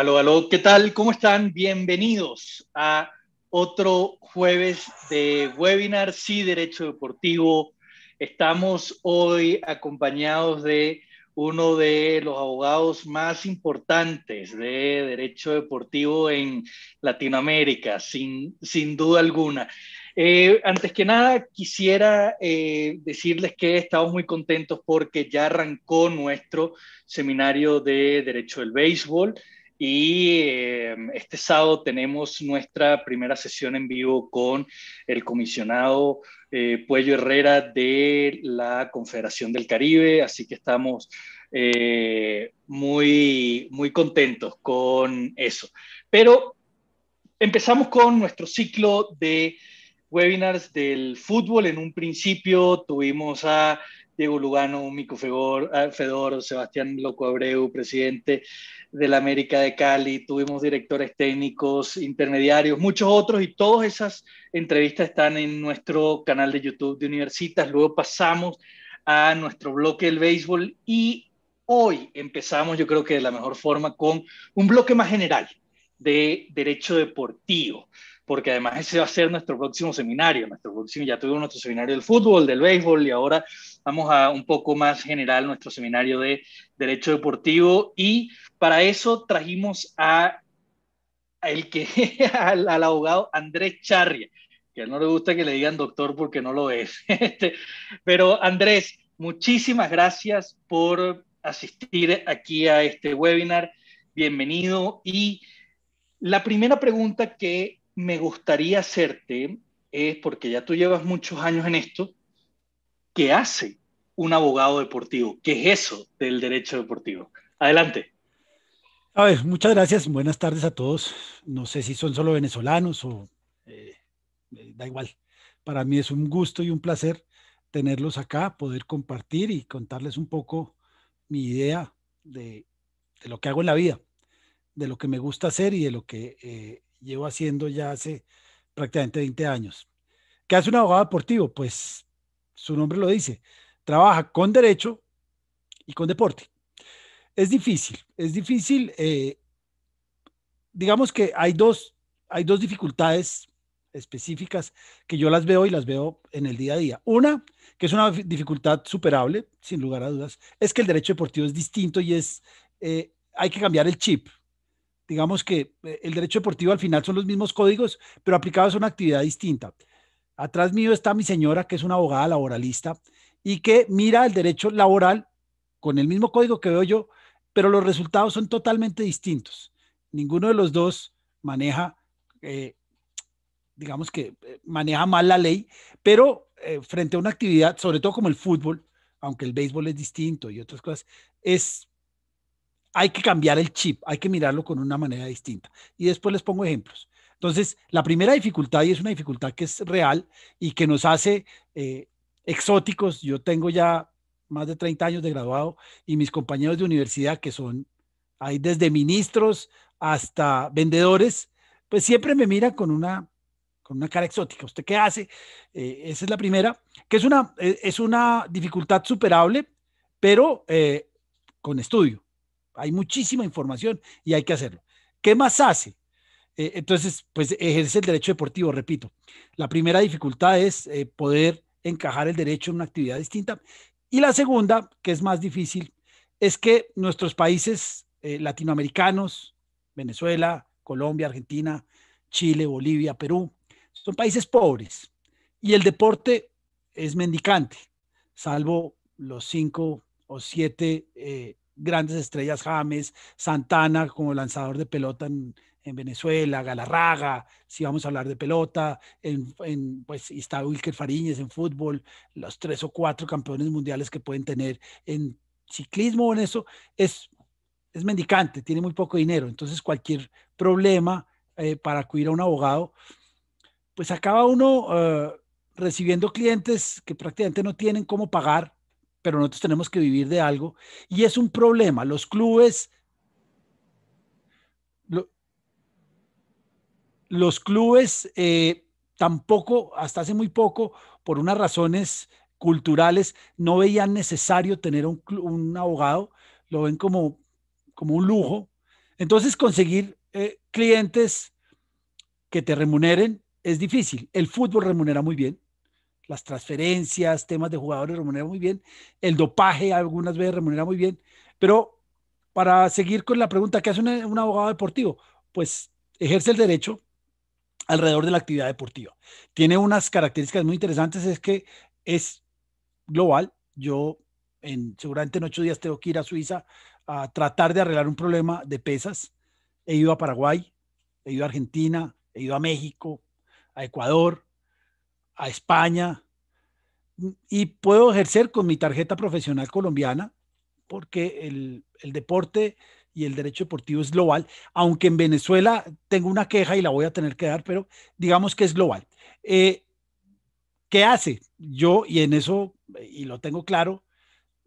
Aló, aló, ¿qué tal? ¿Cómo están? Bienvenidos a otro jueves de webinar Sí Derecho Deportivo. Estamos hoy acompañados de uno de los abogados más importantes de derecho deportivo en Latinoamérica, sin, duda alguna. Eh, antes que nada, quisiera eh, decirles que estamos muy contentos porque ya arrancó nuestro seminario de Derecho del Béisbol. Y eh, este sábado tenemos nuestra primera sesión en vivo con el comisionado eh, Puello Herrera de la Confederación del Caribe, así que estamos eh, muy, muy contentos con eso. Pero empezamos con nuestro ciclo de webinars del fútbol. En un principio tuvimos a Diego Lugano, Mico ah, Fedor, Sebastián Loco Abreu, presidente de la América de Cali, tuvimos directores técnicos, intermediarios, muchos otros, y todas esas entrevistas están en nuestro canal de YouTube de Universitas. Luego pasamos a nuestro bloque del béisbol y hoy empezamos, yo creo que de la mejor forma, con un bloque más general de Derecho Deportivo, porque además ese va a ser nuestro próximo seminario, nuestro próximo, ya tuvimos nuestro seminario del fútbol, del béisbol y ahora vamos a un poco más general nuestro seminario de Derecho Deportivo y para eso trajimos a, el que, al, abogado Andrés Charria, que a él no le gusta que le digan doctor porque no lo es. Este, pero Andrés, muchísimas gracias por asistir aquí a este webinar. Bienvenido y la primera pregunta que me gustaría hacerte es, porque ya tú llevas muchos años en esto, ¿qué hace un abogado deportivo? ¿Qué es eso del derecho deportivo? Adelante. A ver, muchas gracias. Buenas tardes a todos. No sé si son solo venezolanos o eh, eh, da igual. Para mí es un gusto y un placer tenerlos acá, poder compartir y contarles un poco mi idea de lo que hago en la vida de lo que me gusta hacer y de lo que eh, llevo haciendo ya hace prácticamente 20 años. ¿Qué hace un abogado deportivo? Pues su nombre lo dice, trabaja con derecho y con deporte. Es difícil, es difícil. Eh, digamos que hay dos, hay dos dificultades específicas que yo las veo y las veo en el día a día. Una, que es una dificultad superable, sin lugar a dudas, es que el derecho deportivo es distinto y es, eh, hay que cambiar el chip digamos que eh, el derecho deportivo al final son los mismos códigos, pero aplicados a una actividad distinta. Atrás mío está mi señora, que es una abogada laboralista y que mira el derecho laboral con el mismo código que veo yo, pero los resultados son totalmente distintos. Ninguno de los dos maneja, eh, digamos que eh, maneja mal la ley, pero frente a una actividad, sobre todo como el fútbol, aunque el béisbol es distinto y otras cosas, es hay que cambiar el chip, hay que mirarlo con una manera distinta. Y después les pongo ejemplos. Entonces, la primera dificultad, y es una dificultad que es real y que nos hace eh, exóticos, yo tengo ya más de 30 años de graduado y mis compañeros de universidad que son, hay desde ministros hasta vendedores, pues siempre me miran con una, con una cara exótica. ¿Usted qué hace? Eh, esa es la primera, que es una, eh, es una dificultad superable, pero con estudio. Hay muchísima información y hay que hacerlo. ¿Qué más hace? Eh, entonces, pues ejerce el derecho deportivo, repito. La primera dificultad es eh, poder encajar el derecho en una actividad distinta. Y la segunda, que es más difícil, es que nuestros países eh, latinoamericanos, Venezuela, Colombia, Argentina, Chile, Bolivia, Perú, son países pobres y el deporte es mendicante, salvo los cinco o siete grandes estrellas, James, Santana como lanzador de pelota en, Venezuela, Galarraga, si vamos a hablar de pelota, en, pues está Wilker Fariñez en fútbol, los tres o cuatro campeones mundiales que pueden tener en ciclismo o en eso, es, es mendicante, tiene muy poco dinero. Entonces cualquier problema eh, para acudir a un abogado, pues acaba uno eh, recibiendo clientes que prácticamente no tienen cómo pagar pero nosotros tenemos que vivir de algo y es un problema. Los clubes, los clubes eh, tampoco, hasta hace muy poco, por unas razones culturales, no veían necesario tener un, abogado, lo ven como, como un lujo. Entonces conseguir eh, clientes que te remuneren es difícil. El fútbol remunera muy bien, las transferencias, temas de jugadores remunera muy bien, el dopaje algunas veces remunera muy bien, pero para seguir con la pregunta, ¿qué hace un, abogado deportivo? Pues ejerce el derecho alrededor de la actividad deportiva. Tiene unas características muy interesantes, es que es global. Yo en, seguramente en ocho días tengo que ir a Suiza a tratar de arreglar un problema de pesas. He ido a Paraguay, he ido a Argentina, he ido a México, a Ecuador, a España y puedo ejercer con mi tarjeta profesional colombiana porque el, deporte y el derecho deportivo es global, aunque en Venezuela tengo una queja y la voy a tener que dar, pero digamos que es global. Eh, ¿Qué hace? Yo, y en eso, y lo tengo claro,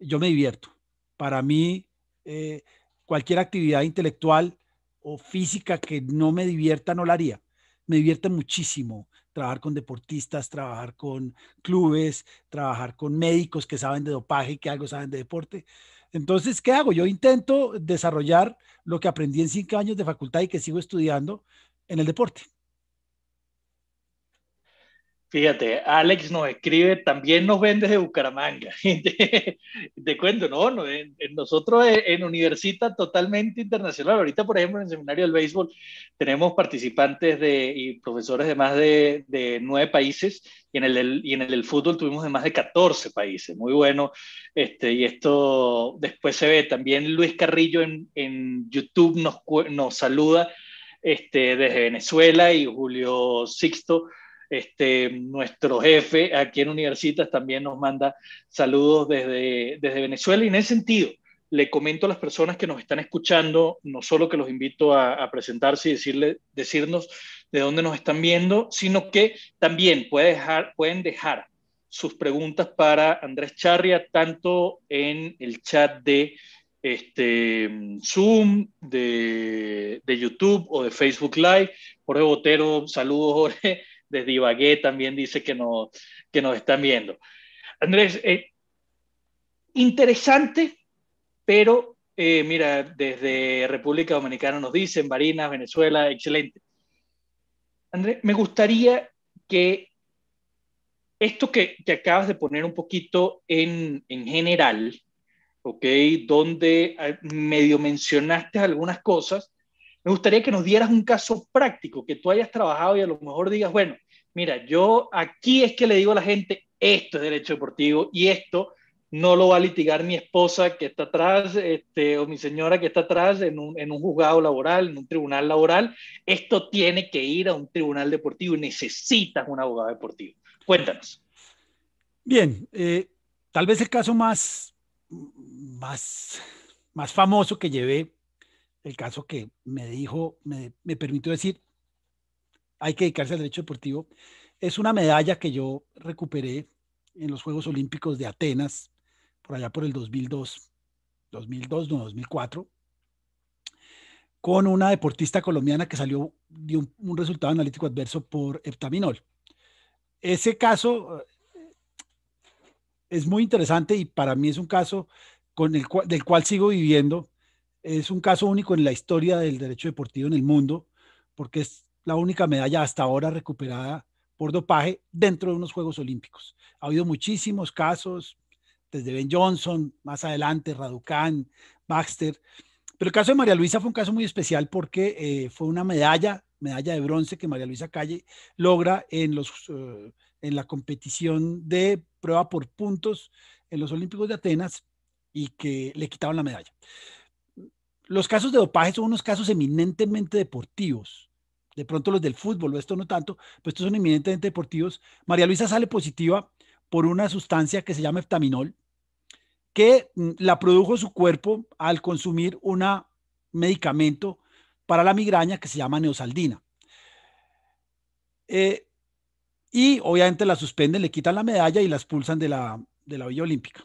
yo me divierto. Para mí, eh, cualquier actividad intelectual o física que no me divierta, no la haría. Me divierte muchísimo trabajar con deportistas, trabajar con clubes, trabajar con médicos que saben de dopaje y que algo saben de deporte. Entonces, ¿qué hago? Yo intento desarrollar lo que aprendí en cinco años de facultad y que sigo estudiando en el deporte. Fíjate, Alex nos escribe, también nos ven desde Bucaramanga. te, cuento, no, nosotros eh, en, Universita totalmente internacional. Ahorita, por ejemplo, en el Seminario del Béisbol tenemos participantes de, y profesores de más de, nueve países y en, el, fútbol tuvimos de más de 14 países. Muy bueno. Este, y esto después se ve. También Luis Carrillo en, YouTube nos, nos saluda este, desde Venezuela y Julio Sixto este, nuestro jefe aquí en Universitas también nos manda saludos desde, desde Venezuela y en ese sentido le comento a las personas que nos están escuchando, no solo que los invito a, presentarse y decirle, decirnos de dónde nos están viendo, sino que también puede dejar, pueden dejar sus preguntas para Andrés Charria, tanto en el chat de este, Zoom, de, de YouTube o de Facebook Live. Jorge Botero, saludos Jorge, desde Ibagué también dice que, no, nos están viendo. Andrés, eh, interesante, pero eh, mira, desde República Dominicana nos dicen, Barinas, Venezuela, excelente. Andrés, me gustaría que esto que, que, acabas de poner un poquito en, en general, Donde ah, medio mencionaste algunas cosas, me gustaría que nos dieras un caso práctico que tú hayas trabajado y a lo mejor digas, bueno, mira, yo aquí es que le digo a la gente, esto es derecho deportivo y esto no lo va a litigar mi esposa que está atrás este, o mi señora que está atrás en un, juzgado laboral, en un tribunal laboral. Esto tiene que ir a un tribunal deportivo y necesitas un abogado deportivo. Cuéntanos. Bien, eh, tal vez el caso más, más, más famoso que llevé, el caso que me dijo, me, me permitió decir, hay que dedicarse al derecho deportivo. Es una medalla que yo recuperé en los Juegos Olímpicos de Atenas, por allá por el 2002, 2002, no, 2004, con una deportista colombiana que salió de un, resultado analítico adverso por heptaminol. Ese caso eh, es muy interesante y para mí es un caso con el del cual sigo viviendo. Es un caso único en la historia del derecho deportivo en el mundo, porque es la única medalla hasta ahora recuperada por dopaje dentro de unos Juegos Olímpicos. Ha habido muchísimos casos, desde Ben Johnson, más adelante Raducan, Baxter, pero el caso de María Luisa fue un caso muy especial porque eh, fue una medalla, medalla de bronce que María Luisa Calle logra en, los, eh, en la competición de prueba por puntos en los Olímpicos de Atenas y que le quitaron la medalla. Los casos de dopaje son unos casos eminentemente deportivos de pronto los del fútbol, esto no tanto, pero estos son eminentemente deportivos. María Luisa sale positiva por una sustancia que se llama Eftaminol, que mm, la produjo su cuerpo al consumir un medicamento para la migraña que se llama neosaldina. Eh, y obviamente la suspenden, le quitan la medalla y la expulsan de la, de la Villa Olímpica.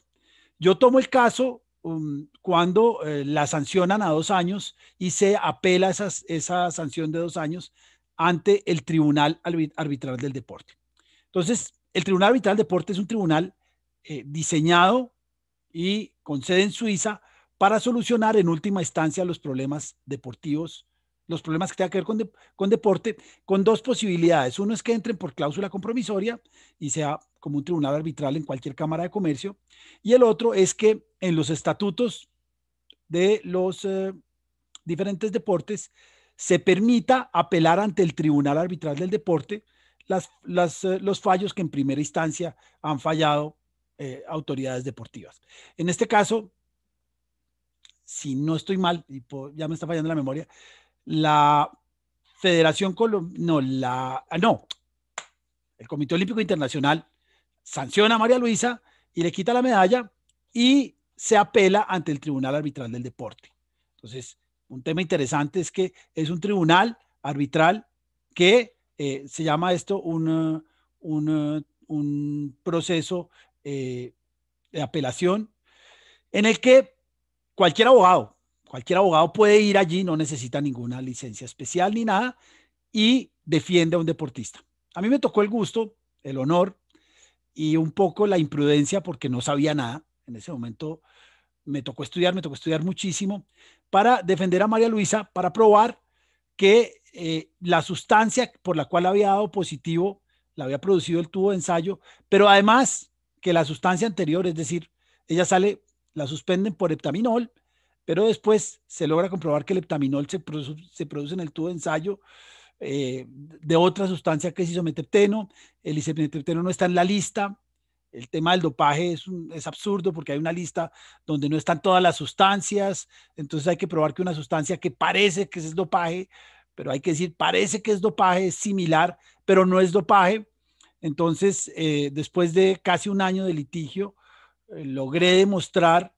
Yo tomo el caso Um, cuando eh, la sancionan a dos años y se apela esas, esa sanción de dos años ante el Tribunal Arbitral del Deporte. Entonces, el Tribunal Arbitral del Deporte es un tribunal eh, diseñado y con sede en Suiza para solucionar en última instancia los problemas deportivos, los problemas que tengan que ver con, con deporte, con dos posibilidades. Uno es que entren por cláusula compromisoria y sea como un tribunal arbitral en cualquier Cámara de Comercio, y el otro es que en los estatutos de los eh, diferentes deportes se permita apelar ante el Tribunal Arbitral del Deporte las, eh, los fallos que en primera instancia han fallado eh, autoridades deportivas. En este caso, si no estoy mal, y ya me está fallando la memoria, la Federación Colombiana, no, la, ah, no, el Comité Olímpico Internacional sanciona a María Luisa y le quita la medalla y se apela ante el Tribunal Arbitral del Deporte. Entonces, un tema interesante es que es un tribunal arbitral que eh, se llama esto un, proceso eh, de apelación en el que cualquier abogado, cualquier abogado puede ir allí, no necesita ninguna licencia especial ni nada, y defiende a un deportista. A mí me tocó el gusto, el honor y un poco la imprudencia porque no sabía nada. En ese momento me tocó estudiar, me tocó estudiar muchísimo para defender a María Luisa, para probar que eh, la sustancia por la cual había dado positivo la había producido el tubo de ensayo, pero además que la sustancia anterior, es decir, ella sale, la suspenden por heptaminol, pero después se logra comprobar que el heptaminol se, se produce en el tubo de ensayo eh, de otra sustancia que es isometepteno El isometepteno no está en la lista. El tema del dopaje es, es absurdo porque hay una lista donde no están todas las sustancias. Entonces hay que probar que una sustancia que parece que es dopaje, pero hay que decir parece que es dopaje, es similar, pero no es dopaje. Entonces, eh, después de casi un año de litigio, eh, logré demostrar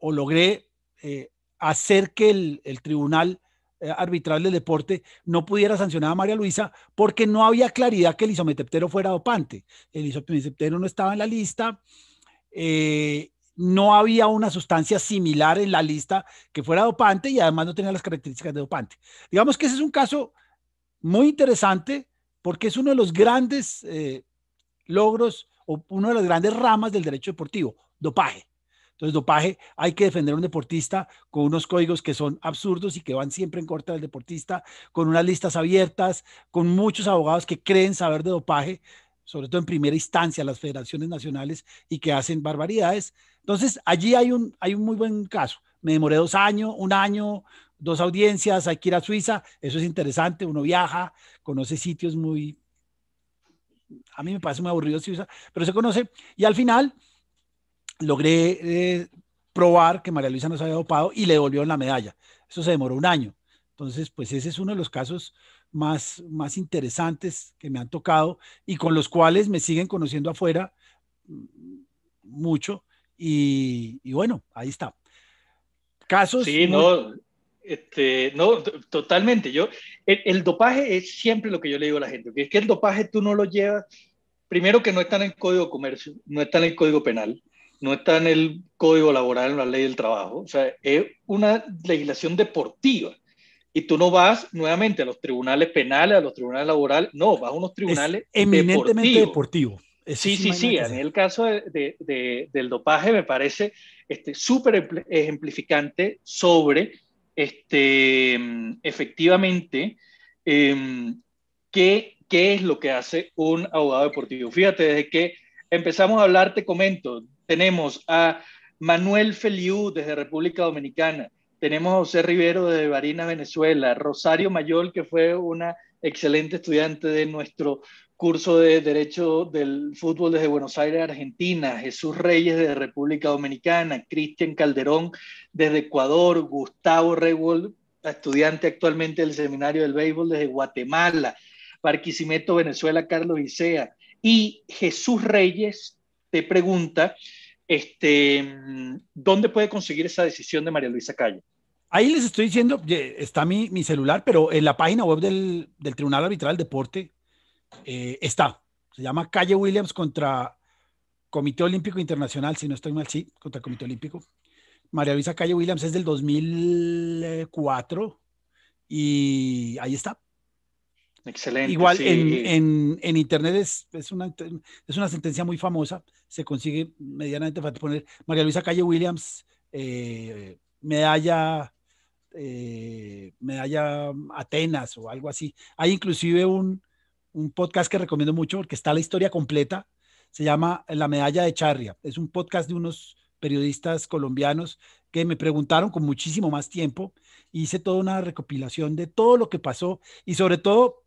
o logré hacer que el, el tribunal eh, arbitral del deporte no pudiera sancionar a María Luisa porque no había claridad que el isometeptero fuera dopante. El isometeptero no estaba en la lista, eh, no había una sustancia similar en la lista que fuera dopante y además no tenía las características de dopante. Digamos que ese es un caso muy interesante porque es uno de los grandes eh, logros o una de las grandes ramas del derecho deportivo, dopaje. Entonces, dopaje, hay que defender a un deportista con unos códigos que son absurdos y que van siempre en contra del deportista, con unas listas abiertas, con muchos abogados que creen saber de dopaje, sobre todo en primera instancia las federaciones nacionales y que hacen barbaridades. Entonces, allí hay un, hay un muy buen caso. Me demoré dos años, un año, dos audiencias, hay que ir a Suiza, eso es interesante, uno viaja, conoce sitios muy, a mí me parece muy aburrido Suiza, pero se conoce, y al final logré eh, probar que María Luisa no se había dopado y le devolvieron la medalla. Eso se demoró un año. Entonces, pues ese es uno de los casos más, más interesantes que me han tocado y con los cuales me siguen conociendo afuera mm, mucho. Y, bueno, ahí está. Casos. Sí, no, este, no, totalmente. Yo, el, dopaje es siempre lo que yo le digo a la gente, que es que el dopaje tú no lo llevas, primero que no está en el código de comercio, no está en el código penal no está en el código laboral, en la ley del trabajo, o sea, es una legislación deportiva. Y tú no vas nuevamente a los tribunales penales, a los tribunales laborales, no, vas a unos tribunales eminentemente deportivos. Deportivo. Sí, sí, sí, en el caso del dopaje me parece este, súper ejemplificante sobre este, efectivamente em, qué, qué es lo que hace un abogado deportivo. Fíjate, desde que empezamos a hablar, te comento, tenemos a Manuel Feliú desde República Dominicana, tenemos a José Rivero desde Barina, Venezuela, Rosario Mayol, que fue una excelente estudiante de nuestro curso de Derecho del Fútbol desde Buenos Aires, Argentina, Jesús Reyes de República Dominicana, Cristian Calderón desde Ecuador, Gustavo Rewol, estudiante actualmente del Seminario del Béisbol desde Guatemala, Barquisimeto, Venezuela, Carlos Isea, y Jesús Reyes te pregunta este, dónde puede conseguir esa decisión de María Luisa Calle. Ahí les estoy diciendo, está mi, celular, pero en la página web del, Tribunal Arbitral de Deporte eh, está. Se llama Calle Williams contra Comité Olímpico Internacional, si no estoy mal, sí, contra Comité Olímpico. María Luisa Calle Williams es del 2004 y ahí está. Excelente. Igual en, Internet es, es, una, sentencia muy famosa, se consigue medianamente para poner María Luisa Calle Williams, eh, medalla, eh, medalla Atenas o algo así. Hay inclusive un, un podcast que recomiendo mucho porque está la historia completa, se llama La medalla de Charria. Es un podcast de unos periodistas colombianos que me preguntaron con muchísimo más tiempo. Hice toda una recopilación de todo lo que pasó y sobre todo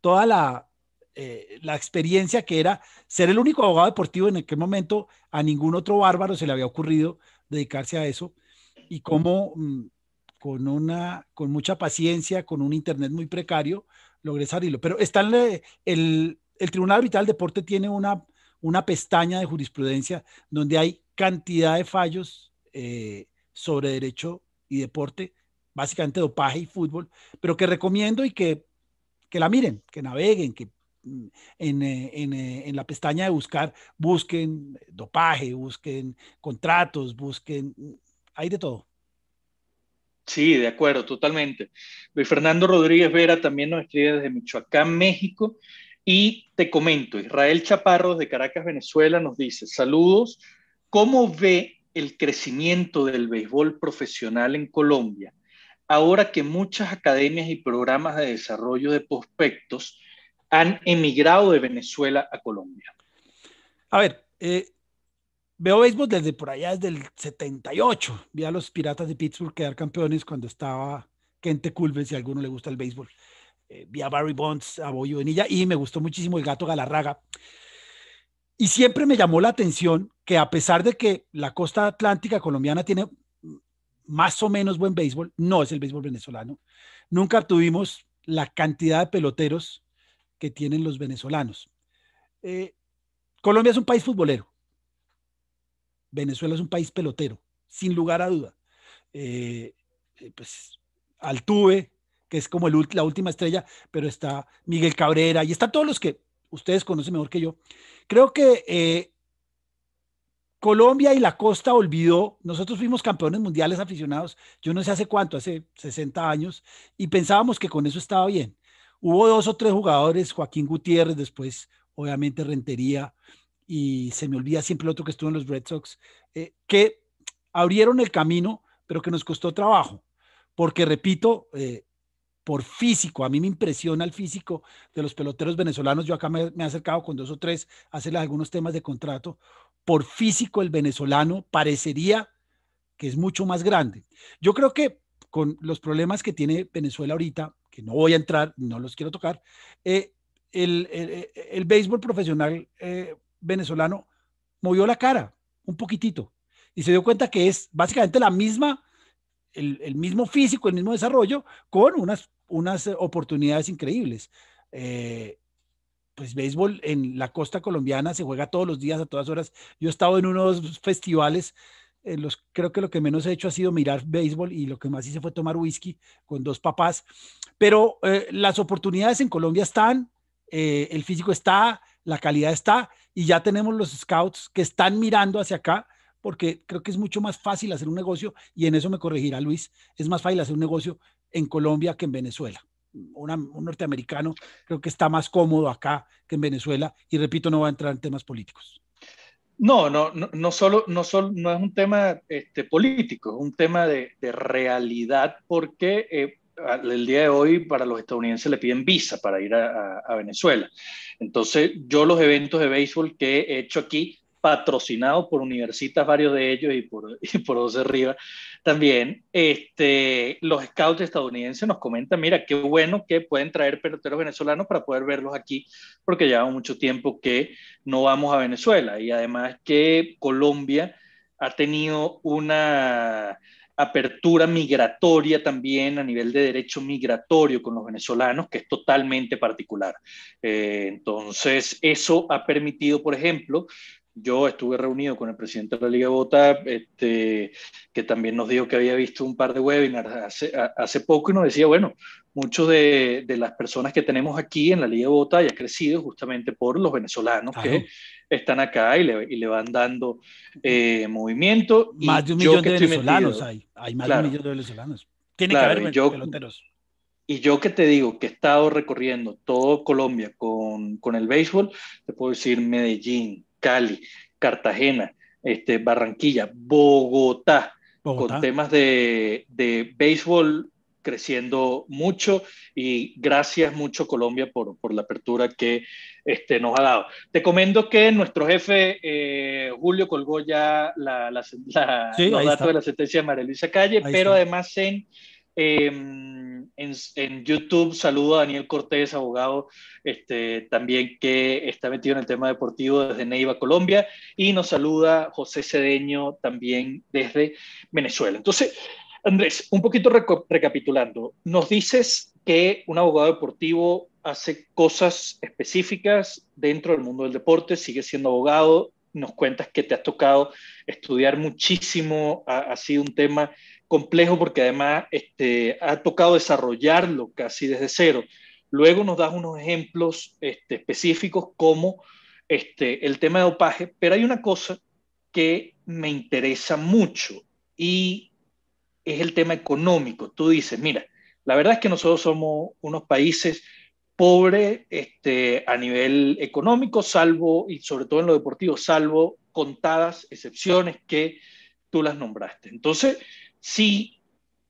toda eh, la, experiencia que era ser el único abogado deportivo en aquel momento, a ningún otro bárbaro se le había ocurrido dedicarse a eso, y cómo mm, con, una, con mucha paciencia, con un internet muy precario, logré salirlo. Pero está el, el, Tribunal vital del Deporte tiene una, una pestaña de jurisprudencia donde hay cantidad de fallos eh, sobre derecho y deporte, básicamente dopaje y fútbol, pero que recomiendo y que que la miren, que naveguen, que mm, eh, eh, en, la pestaña de buscar busquen dopaje, busquen contratos, busquen, mm, hay de todo. Sí, de acuerdo, totalmente. Luis Fernando Rodríguez Vera también nos escribe desde Michoacán, México. Y te comento, Israel Chaparros de Caracas, Venezuela, nos dice, saludos, ¿cómo ve el crecimiento del béisbol profesional en Colombia? ahora que muchas academias y programas de desarrollo de prospectos han emigrado de Venezuela a Colombia? A ver, eh, veo béisbol desde por allá, desde el 78. Vi a los Piratas de Pittsburgh quedar campeones cuando estaba Kente Culver, si a alguno le gusta el béisbol. Eh, vi a Barry Bonds, a Boyo Benilla y me gustó muchísimo el gato Galarraga. Y siempre me llamó la atención que a pesar de que la costa atlántica colombiana tiene más o menos buen béisbol, no es el béisbol venezolano. Nunca tuvimos la cantidad de peloteros que tienen los venezolanos. Eh, Colombia es un país futbolero. Venezuela es un país pelotero, sin lugar a duda. Eh, eh, pues Altuve, que es como la última estrella, pero está Miguel Cabrera y está todos los que ustedes conocen mejor que yo. Creo que Colombia y la costa olvidó, nosotros fuimos campeones mundiales aficionados, yo no sé hace cuánto, hace 60 años, y pensábamos que con eso estaba bien. Hubo dos o tres jugadores, Joaquín Gutiérrez, después obviamente Rentería, y se me olvida siempre el otro que estuvo en los Red Sox, eh, que abrieron el camino, pero que nos costó trabajo, porque repito, eh, por físico. A mí me impresiona el físico de los peloteros venezolanos. Yo acá me, me, he acercado con dos o tres a algunos temas de contrato por físico el venezolano parecería que es mucho más grande. Yo creo que con los problemas que tiene Venezuela ahorita, que no voy a entrar, no los quiero tocar, eh, el, eh, el, béisbol profesional eh, venezolano movió la cara un poquitito y se dio cuenta que es básicamente la misma, el, mismo físico, el mismo desarrollo, con unas, unas oportunidades increíbles pues béisbol en la costa colombiana se juega todos los días, a todas horas. Yo he estado en unos festivales, en eh, los, creo que lo que menos he hecho ha sido mirar béisbol y lo que más hice fue tomar whisky con dos papás. Pero eh, las oportunidades en Colombia están, eh, el físico está, la calidad está y ya tenemos los scouts que están mirando hacia acá porque creo que es mucho más fácil hacer un negocio y en eso me corregirá Luis, es más fácil hacer un negocio en Colombia que en Venezuela un norteamericano, creo que está más cómodo acá que en Venezuela y repito, no va a entrar en temas políticos. No, no, no, solo, no, solo, no es un tema este, político, es un tema de, realidad porque eh, el día de hoy para los estadounidenses le piden visa para ir a Venezuela. Entonces, yo los eventos de béisbol que he hecho aquí, patrocinado por Universitas, varios de ellos, y por, y por también, este, los scouts estadounidenses nos comentan, mira, qué bueno que pueden traer peloteros venezolanos para poder verlos aquí, porque llevamos mucho tiempo que no vamos a Venezuela. Y además que Colombia ha tenido una apertura migratoria también a nivel de derecho migratorio con los venezolanos, que es totalmente particular. Eh, entonces, eso ha permitido, por ejemplo, yo estuve reunido con el presidente de la Liga de este, que también nos dijo que había visto un par de webinars hace, poco y nos decía, bueno, muchos de, las personas que tenemos aquí en la Liga de Bogotá ya crecido justamente por los venezolanos que están acá y le, van dando eh, movimiento. Más de un millón de venezolanos hay, hay más de un millón de venezolanos. Tiene que haber Y yo que te digo que he estado recorriendo todo Colombia con, con el béisbol, te puedo decir Medellín, Cali, Cartagena, este, Barranquilla, Bogotá, con temas de, béisbol creciendo mucho y gracias mucho Colombia por, la apertura que este, nos ha dado. Te comento que nuestro jefe eh, Julio colgó ya la, los datos de la sentencia de María Luisa Calle, pero además en Em, en, YouTube saludo a Daniel Cortés, abogado, este, también que está metido en el tema deportivo desde Neiva, Colombia, y nos saluda José Cedeño también desde Venezuela. Entonces, Andrés, un poquito recapitulando, nos dices que un abogado deportivo hace cosas específicas dentro del mundo del deporte, sigue siendo abogado, nos cuentas que te ha tocado estudiar muchísimo, ha, sido un tema complejo porque además este, ha tocado desarrollarlo casi desde cero. Luego nos das unos ejemplos este, específicos como este, el tema de dopaje, pero hay una cosa que me interesa mucho y es el tema económico. Tú dices, mira, la verdad es que nosotros somos unos países pobres este, a nivel económico, salvo, y sobre todo en lo deportivo, salvo contadas excepciones que tú las nombraste. Entonces, si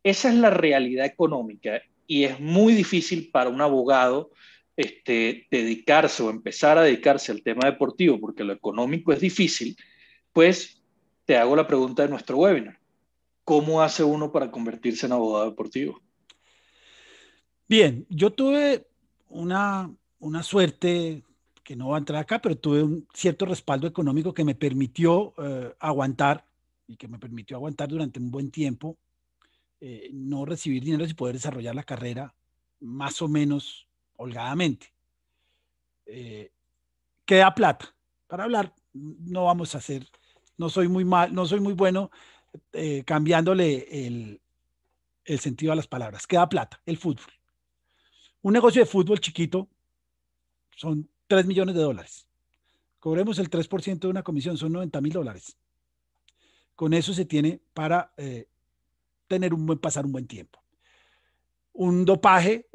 esa es la realidad económica y es muy difícil para un abogado este, dedicarse o empezar a dedicarse al tema deportivo porque lo económico es difícil, pues te hago la pregunta de nuestro webinar. ¿Cómo hace uno para convertirse en abogado deportivo? Bien, yo tuve una, suerte que no va a entrar acá, pero tuve un cierto respaldo económico que me permitió eh, aguantar y que me permitió aguantar durante un buen tiempo, eh, no recibir dinero y poder desarrollar la carrera más o menos holgadamente. Eh, queda plata. Para hablar, no vamos a hacer, no soy muy mal, no soy muy bueno eh, cambiándole el, el sentido a las palabras. Queda plata, el fútbol. Un negocio de fútbol chiquito son 3 millones de dólares. Cobremos el 3% de una comisión, son 90 mil dólares. Con eso se tiene para eh, tener un buen, pasar un buen tiempo. Un dopaje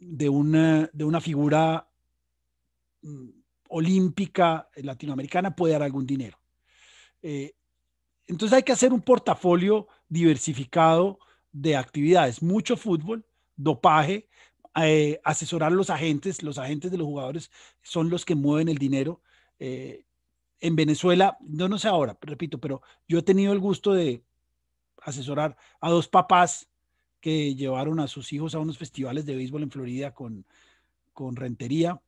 de una, de una figura mm, olímpica latinoamericana puede dar algún dinero. Eh, entonces hay que hacer un portafolio diversificado de actividades, mucho fútbol, dopaje, eh, asesorar a los agentes, los agentes de los jugadores son los que mueven el dinero en Venezuela, no, no sé ahora, repito, pero yo he tenido el gusto de asesorar a dos papás que llevaron a sus hijos a unos festivales de béisbol en Florida con, con rentería.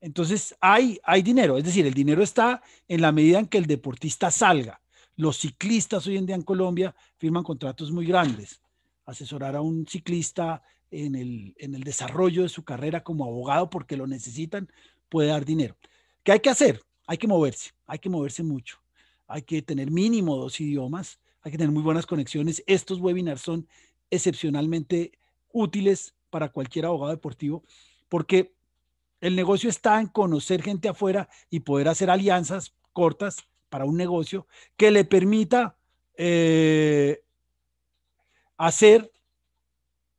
Entonces, hay, hay dinero, es decir, el dinero está en la medida en que el deportista salga. Los ciclistas hoy en día en Colombia firman contratos muy grandes. Asesorar a un ciclista en el, en el desarrollo de su carrera como abogado porque lo necesitan puede dar dinero. ¿Qué hay que hacer? hay que moverse, hay que moverse mucho, hay que tener mínimo dos idiomas, hay que tener muy buenas conexiones. Estos webinars son excepcionalmente útiles para cualquier abogado deportivo porque el negocio está en conocer gente afuera y poder hacer alianzas cortas para un negocio que le permita eh, hacer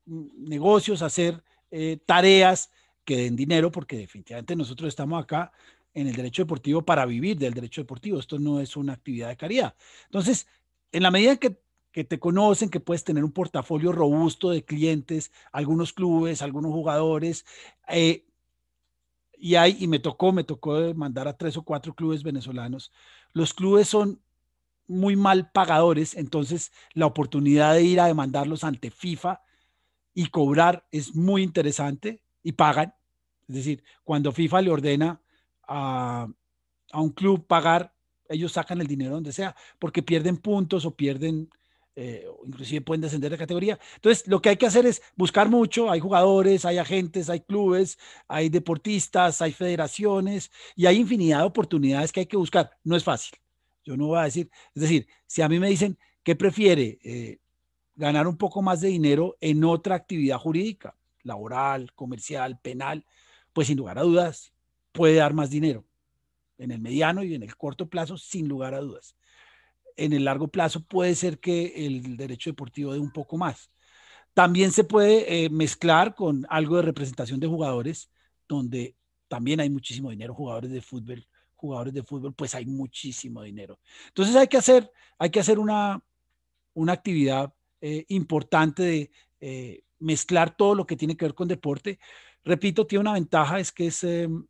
negocios, hacer eh, tareas que den dinero, porque definitivamente nosotros estamos acá en el derecho deportivo para vivir del derecho deportivo. Esto no es una actividad de caridad. Entonces, en la medida que, que te conocen, que puedes tener un portafolio robusto de clientes, algunos clubes, algunos jugadores, eh, y hay, me tocó, me tocó mandar a tres o cuatro clubes venezolanos. Los clubes son muy mal pagadores, entonces la oportunidad de ir a demandarlos ante FIFA y cobrar es muy interesante y pagan. Es decir, cuando FIFA le ordena a, un club pagar, ellos sacan el dinero donde sea, porque pierden puntos o pierden, eh, inclusive pueden descender de categoría. Entonces, lo que hay que hacer es buscar mucho, hay jugadores, hay agentes, hay clubes, hay deportistas, hay federaciones y hay infinidad de oportunidades que hay que buscar. No es fácil, yo no voy a decir, es decir, si a mí me dicen, que prefiere? Eh, ganar un poco más de dinero en otra actividad jurídica, laboral, comercial, penal, pues sin lugar a dudas, puede dar más dinero en el mediano y en el corto plazo, sin lugar a dudas. En el largo plazo puede ser que el derecho deportivo dé un poco más. También se puede eh, mezclar con algo de representación de jugadores, donde también hay muchísimo dinero, jugadores de fútbol, jugadores de fútbol, pues hay muchísimo dinero. Entonces hay que hacer, hay que hacer una, una actividad eh, importante de eh, mezclar todo lo que tiene que ver con deporte. Repito, tiene una ventaja, es que es em,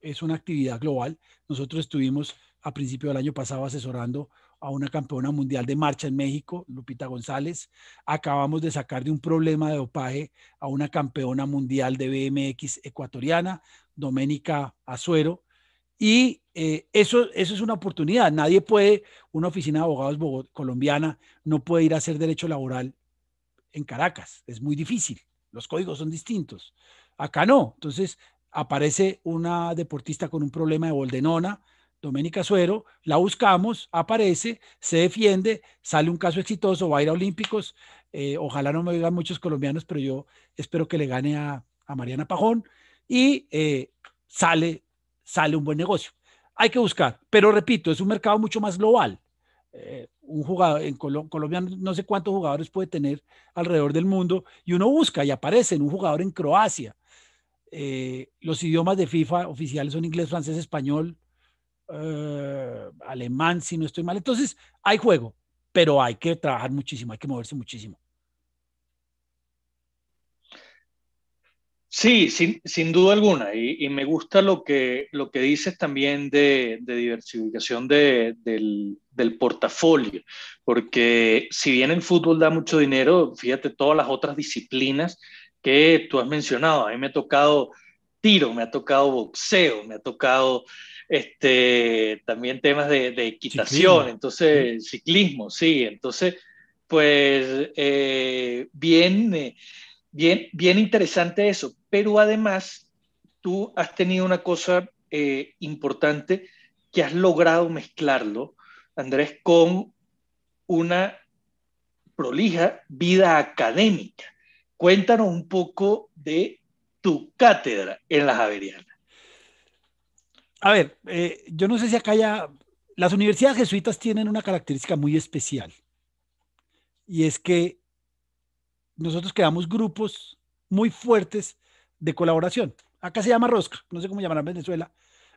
es una actividad global. Nosotros estuvimos a principio del año pasado asesorando a una campeona mundial de marcha en México, Lupita González. Acabamos de sacar de un problema de dopaje a una campeona mundial de BMX ecuatoriana, Doménica Azuero. Y eh, eso, eso es una oportunidad. Nadie puede, una oficina de abogados colombiana no puede ir a hacer derecho laboral en Caracas. Es muy difícil. Los códigos son distintos. Acá no. Entonces, aparece una deportista con un problema de boldenona, Doménica Suero, la buscamos, aparece, se defiende, sale un caso exitoso, va a ir a Olímpicos. Eh, ojalá no me digan muchos colombianos, pero yo espero que le gane a, Mariana Pajón y eh, sale, sale un buen negocio. Hay que buscar, pero repito, es un mercado mucho más global. Eh, un jugador en Colombia no sé cuántos jugadores puede tener alrededor del mundo y uno busca y aparece en un jugador en Croacia, eh, los idiomas de FIFA oficiales son inglés, francés, español, eh, alemán, si no estoy mal. Entonces, hay juego, pero hay que trabajar muchísimo, hay que moverse muchísimo. Sí, sin, sin duda alguna. Y, me gusta lo que, lo que dices también de, diversificación del, del, portafolio, porque si bien el fútbol da mucho dinero, fíjate, todas las otras disciplinas que tú has mencionado. A mí me ha tocado tiro, me ha tocado boxeo, me ha tocado este, también temas de, equitación, entonces ciclismo, sí. Entonces, pues eh, bien, eh, bien, bien interesante eso. Pero además, tú has tenido una cosa eh, importante que has logrado mezclarlo, Andrés, con una prolija vida académica. Cuéntanos un poco de tu cátedra en la Javeriana. A ver, eh, yo no sé si acá ya... Las universidades jesuitas tienen una característica muy especial y es que nosotros creamos grupos muy fuertes de colaboración. Acá se llama rosca, no sé cómo llamarán Venezuela,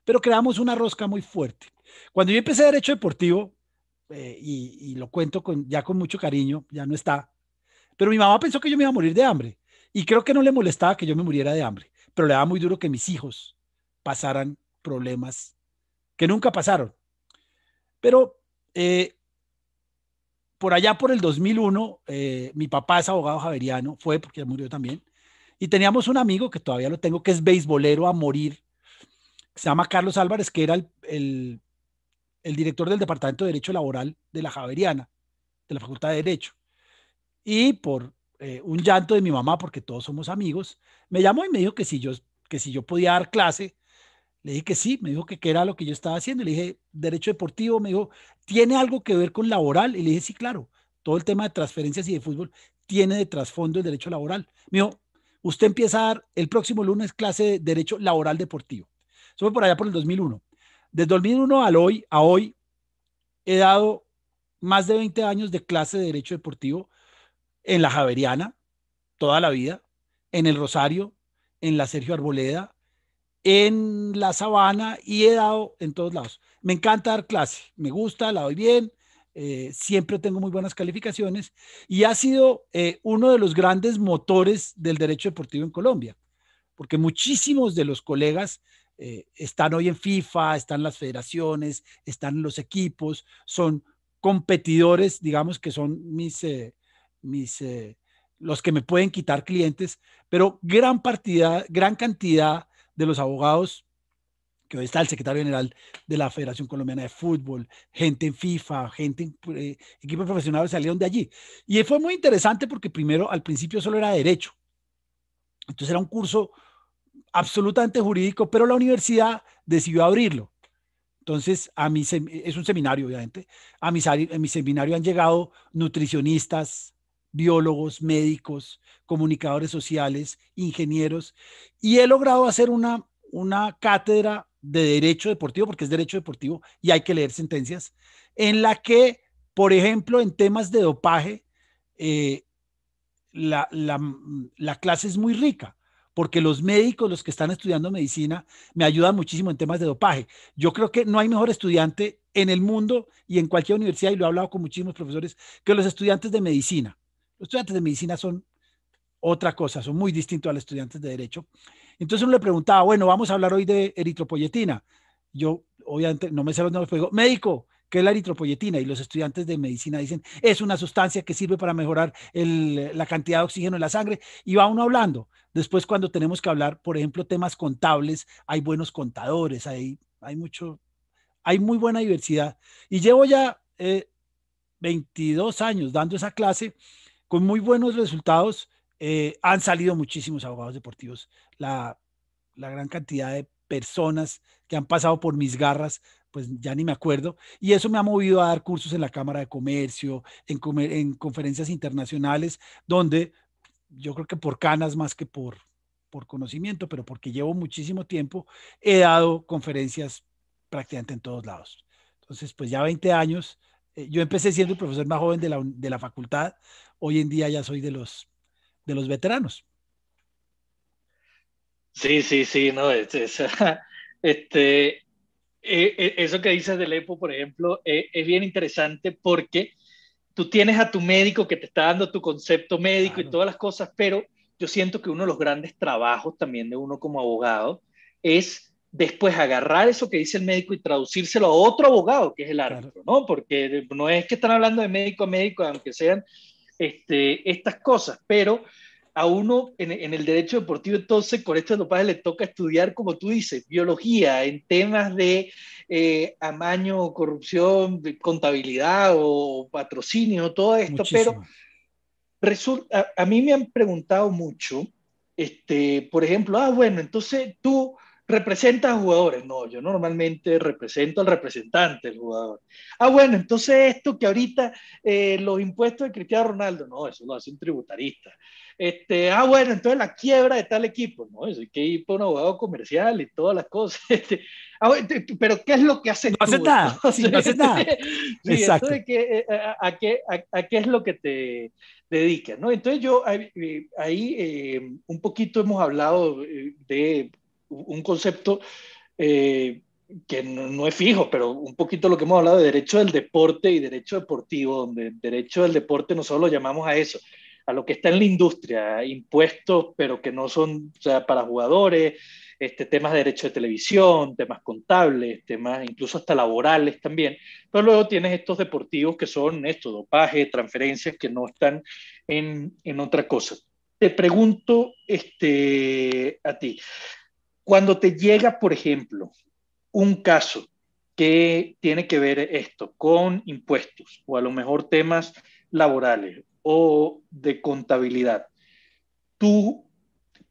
pero creamos una rosca muy fuerte. Cuando yo empecé Derecho Deportivo, eh, y, lo cuento ya con mucho cariño, ya no está, pero mi mamá pensó que yo me iba a morir de hambre y creo que no le molestaba que yo me muriera de hambre, pero le daba muy duro que mis hijos pasaran problemas que nunca pasaron. Pero eh, por allá por el 2001, eh, mi papá es abogado javeriano, fue porque murió también, y teníamos un amigo que todavía lo tengo, que es beisbolero a morir, se llama Carlos Álvarez, que era el director del Departamento de Derecho Laboral de la Javeriana, de la Facultad de Derecho y por eh, un llanto de mi mamá, porque todos somos amigos, me llamó y me dijo que si yo, que si yo podía dar clase. Le dije que sí, me dijo que qué era lo que yo estaba haciendo. Le dije, derecho deportivo, me dijo, ¿tiene algo que ver con laboral? Y le dije, sí, claro, todo el tema de transferencias y de fútbol tiene de trasfondo el derecho laboral. Me dijo, usted empieza a dar el próximo lunes clase de derecho laboral deportivo. Eso fue por allá por el 2001. Desde 2001 al hoy, a hoy he dado más de 20 años de clase de derecho deportivo en la Javeriana, toda la vida, en el Rosario, en la Sergio Arboleda, en la Sabana y he dado en todos lados. Me encanta dar clase, me gusta, la doy bien, eh, siempre tengo muy buenas calificaciones y ha sido eh, uno de los grandes motores del derecho deportivo en Colombia, porque muchísimos de los colegas eh, están hoy en FIFA, están las federaciones, están los equipos, son competidores, digamos que son mis mis, eh, los que me pueden quitar clientes, pero gran, partida, gran cantidad de los abogados, que hoy está el secretario general de la Federación Colombiana de Fútbol, gente en FIFA, gente en eh, equipos profesionales salieron de allí. Y fue muy interesante porque primero, al principio solo era derecho. Entonces era un curso absolutamente jurídico, pero la universidad decidió abrirlo. Entonces, a mi es un seminario, obviamente. A a mi seminario han llegado nutricionistas, biólogos, médicos, comunicadores sociales, ingenieros, y he logrado hacer una, una cátedra de derecho deportivo, porque es derecho deportivo y hay que leer sentencias, en la que, por ejemplo, en temas de dopaje, eh, la, mm, la clase es muy rica porque los médicos, los que están estudiando medicina, me ayudan muchísimo en temas de dopaje. Yo creo que no hay mejor estudiante en el mundo y en cualquier universidad, y lo he hablado con muchísimos profesores, que los estudiantes de medicina. Los estudiantes de medicina son otra cosa, son muy distintos a los estudiantes de derecho. Entonces uno le preguntaba, bueno, vamos a hablar hoy de eritropoyetina. Yo, obviamente, no me sé los nombres, digo, médico, ¿qué es la eritropoyetina? Y los estudiantes de medicina dicen, es una sustancia que sirve para mejorar la cantidad de oxígeno en la sangre. Y va uno hablando. Después, cuando tenemos que hablar, por ejemplo, temas contables, hay buenos contadores, hay, hay mucho, hay muy buena diversidad. Y llevo ya 22 eh, años dando esa clase con muy buenos resultados. Eh, han salido muchísimos abogados deportivos. La, la gran cantidad de personas que han pasado por mis garras, pues ya ni me acuerdo. Y eso me ha movido a dar cursos en la Cámara de Comercio, en, en conferencias internacionales, donde yo creo que por canas más que por, por conocimiento, pero porque llevo muchísimo tiempo, he dado conferencias prácticamente en todos lados. Entonces, pues ya 20 años, eh, yo empecé siendo el profesor más joven de la, de la facultad, hoy en día ya soy de los, de los veteranos. Sí, sí, sí, no, este, eh, eh, eso que dices del EPO, por ejemplo, eh, es, bien interesante porque tú tienes a tu médico que te está dando tu concepto médico y todas las cosas, pero yo siento que uno de los grandes trabajos también de uno como abogado es después agarrar eso que dice el médico y traducírselo a otro abogado, que es el árbitro, ¿no? Porque no es que están hablando de médico a médico, aunque sean este, estas cosas, pero a uno en, el derecho deportivo, entonces con estos dopajes le toca estudiar, como tú dices, biología en temas de eh, amaño, corrupción, contabilidad o patrocinio, todo esto, pero resulta, a, a, mí me han preguntado mucho, este, por ejemplo, ah, bueno, entonces tú representa a jugadores. No, yo normalmente represento al representante del jugador. Ah, bueno, entonces esto que ahorita eh, los impuestos de Cristiano Ronaldo, no, eso lo hace un tributarista. Este, ah, bueno, entonces la quiebra de tal equipo, no, eso hay que ir por un abogado comercial y todas las cosas. Este, ah, pero ¿qué es lo que hace? No hace nada, sí, no hace nada. sí, a, qué, es lo que te dedicas? ¿no? Entonces yo ahí eh, eh, un poquito hemos hablado de un concepto eh, que no, es fijo, pero un poquito lo que hemos hablado de derecho del deporte y derecho deportivo, donde derecho del deporte nosotros lo llamamos a eso, a lo que está en la industria, impuestos, pero que no son para jugadores, este, temas de derecho de televisión, temas contables, temas incluso hasta laborales también. Pero luego tienes estos deportivos que son estos, dopaje, transferencias, que no están en, en otra cosa. Te pregunto este, a ti, cuando te llega, por ejemplo, un caso que tiene que ver esto con impuestos o a lo mejor temas laborales o de contabilidad, tú,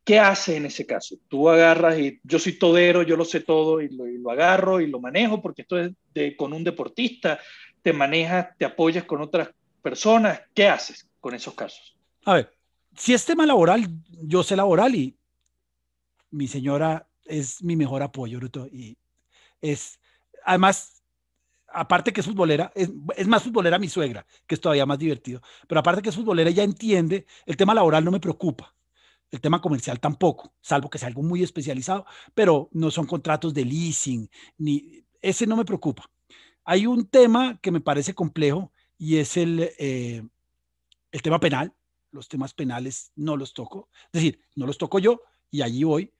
¿qué haces en ese caso? Tú agarras y yo soy todero, yo lo sé todo y lo, agarro y lo manejo porque esto es con un deportista, te manejas, te apoyas con otras personas, ¿qué haces con esos casos? A ver, si es tema laboral, yo sé laboral y mi señora es mi mejor apoyo, Bruto. Y es, además, aparte que es futbolera, es, más futbolera mi suegra, que es todavía más divertido, pero aparte que es futbolera, ella entiende, el tema laboral no me preocupa, el tema comercial tampoco, salvo que sea algo muy especializado, pero no son contratos de leasing, ni ese no me preocupa. Hay un tema que me parece complejo y es el, eh, el tema penal. Los temas penales no los toco, es decir, no los toco yo y allí voy,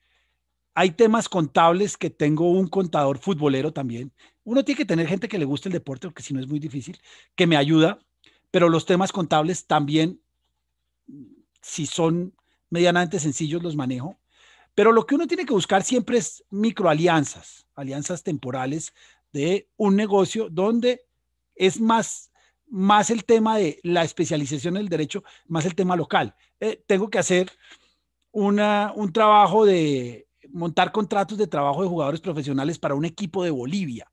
hay temas contables que tengo un contador futbolero también. Uno tiene que tener gente que le guste el deporte, porque si no es muy difícil, que me ayuda, pero los temas contables también, si son medianamente sencillos, los manejo. Pero lo que uno tiene que buscar siempre es microalianzas, alianzas temporales de un negocio donde es más, más el tema de la especialización en el derecho, más el tema local. Eh, tengo que hacer un trabajo de montar contratos de trabajo de jugadores profesionales para un equipo de Bolivia.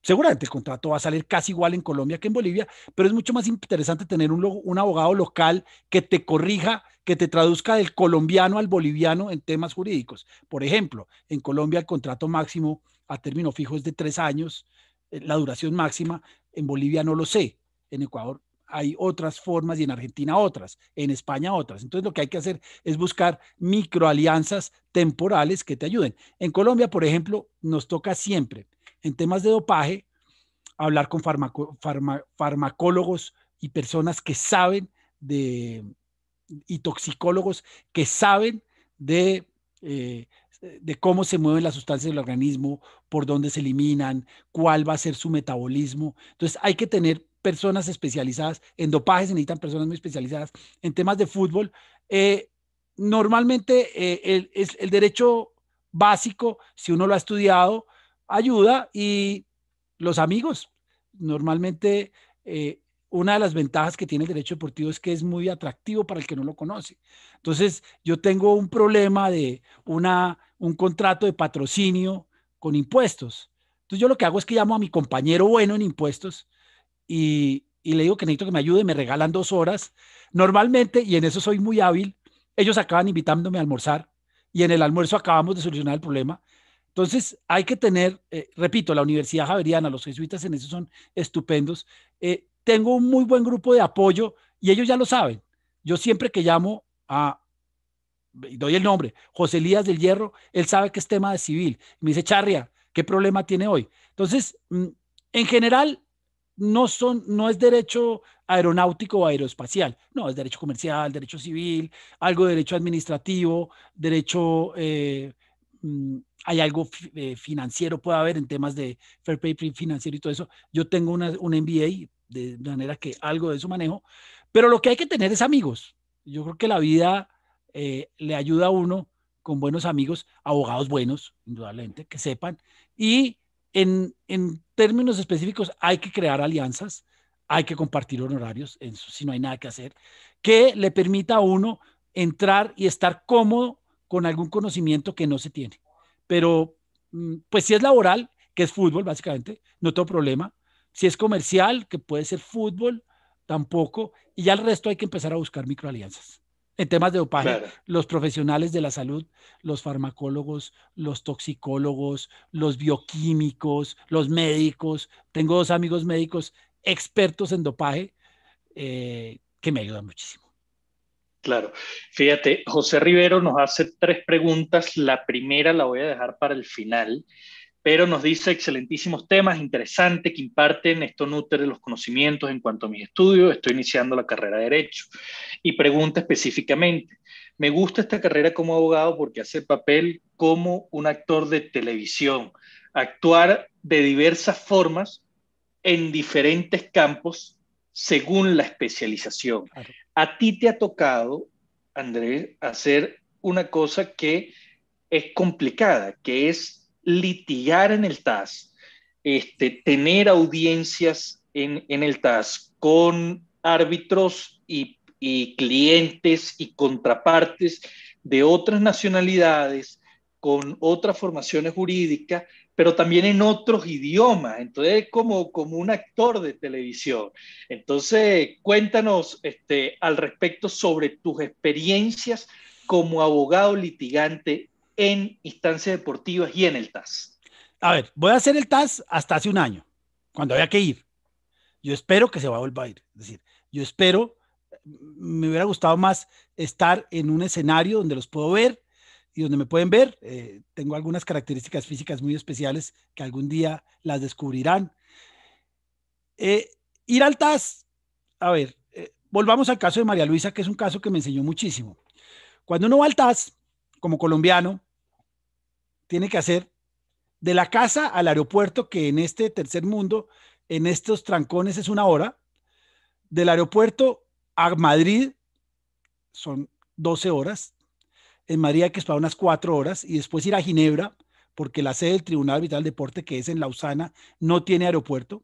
Seguramente el contrato va a salir casi igual en Colombia que en Bolivia, pero es mucho más interesante tener un, abogado local que te corrija, que te traduzca del colombiano al boliviano en temas jurídicos. Por ejemplo, en Colombia el contrato máximo a término fijo es de tres años, eh, la duración máxima, en Bolivia no lo sé, en Ecuador hay otras formas y en Argentina otras, en España otras. Entonces lo que hay que hacer es buscar microalianzas temporales que te ayuden. En Colombia, por ejemplo, nos toca siempre en temas de dopaje hablar con farmacólogos y personas que saben de y toxicólogos que saben de eh, de cómo se mueven las sustancias del organismo, por dónde se eliminan, cuál va a ser su metabolismo. Entonces hay que tener personas especializadas, en dopaje se necesitan personas muy especializadas, en temas de fútbol. Eh, normalmente eh, el, es el derecho básico, si uno lo ha estudiado, ayuda y los amigos. Normalmente eh, una de las ventajas que tiene el derecho deportivo es que es muy atractivo para el que no lo conoce. Entonces, yo tengo un problema de una, un contrato de patrocinio con impuestos. Entonces, yo lo que hago es que llamo a mi compañero bueno en impuestos y, le digo que necesito que me ayude, me regalan dos horas. Normalmente, y en eso soy muy hábil, ellos acaban invitándome a almorzar y en el almuerzo acabamos de solucionar el problema. Entonces, hay que tener, eh, repito, la Universidad Javeriana, los jesuitas en eso son estupendos. Eh, tengo un muy buen grupo de apoyo y ellos ya lo saben. Yo siempre que llamo a, doy el nombre, José Elías del Hierro, él sabe que es tema de civil. Me dice, Charria, ¿qué problema tiene hoy? Entonces, mm, en general, no, son, no es derecho aeronáutico o aeroespacial, no, es derecho comercial, derecho civil, algo de derecho administrativo, derecho, eh, mm, hay algo eh, financiero, puede haber en temas de fair Pay, financiero y todo eso. Yo tengo un MBA, de manera que algo de eso manejo, pero lo que hay que tener es amigos. Yo creo que la vida eh, le ayuda a uno con buenos amigos, abogados buenos, indudablemente, que sepan, y en, en términos específicos hay que crear alianzas, hay que compartir honorarios, si no hay nada que hacer, que le permita a uno entrar y estar cómodo con algún conocimiento que no se tiene. Pero, mm, pues si es laboral, que es fútbol básicamente, no tengo problema. Si es comercial, que puede ser fútbol, tampoco. Y al el resto hay que empezar a buscar microalianzas en temas de dopaje, los profesionales de la salud, los farmacólogos, los toxicólogos, los bioquímicos, los médicos. Tengo dos amigos médicos expertos en dopaje eh, que me ayudan muchísimo. Claro. Fíjate, José Rivero nos hace tres preguntas. La primera la voy a dejar para el final pero nos dice excelentísimos temas, interesante, que imparten, esto nutre los conocimientos en cuanto a mis estudios, estoy iniciando la carrera de Derecho. Y pregunta específicamente, me gusta esta carrera como abogado porque hace papel como un actor de televisión, actuar de diversas formas en diferentes campos según la especialización. A ti te ha tocado, Andrés, hacer una cosa que es complicada, que es litigar en el TAS, este, tener audiencias en, el TAS con árbitros y, clientes y contrapartes de otras nacionalidades, con otras formaciones jurídicas, pero también en otros idiomas, entonces como, como un actor de televisión. Entonces, cuéntanos este, al respecto sobre tus experiencias como abogado litigante en instancias deportivas y en el TAS? A ver, voy a hacer el TAS hasta hace un año, cuando había que ir. Yo espero que se va a ir. Es decir, yo espero, me hubiera gustado más estar en un escenario donde los puedo ver y donde me pueden ver. Eh, tengo algunas características físicas muy especiales que algún día las descubrirán. Eh, ir al TAS, a ver, eh, volvamos al caso de María Luisa, que es un caso que me enseñó muchísimo. Cuando uno va al TAS, como colombiano, tiene que hacer de la casa al aeropuerto, que en este tercer mundo, en estos trancones es una hora, del aeropuerto a Madrid son 12 horas, en Madrid hay que esperar unas 4 horas y después ir a Ginebra, porque la sede del Tribunal vital Deporte, que es en Lausana, no tiene aeropuerto.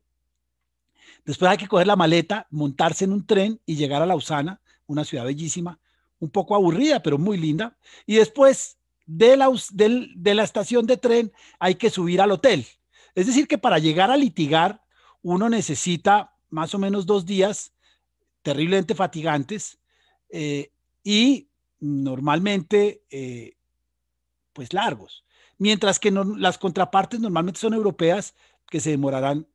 Después hay que coger la maleta, montarse en un tren y llegar a Lausana, una ciudad bellísima, un poco aburrida, pero muy linda. Y después de la, estación de tren hay que subir al hotel. Es decir, que para llegar a litigar, uno necesita más o menos dos días terriblemente fatigantes eh, y normalmente eh, pues largos. Mientras que las contrapartes normalmente son europeas que se demorarán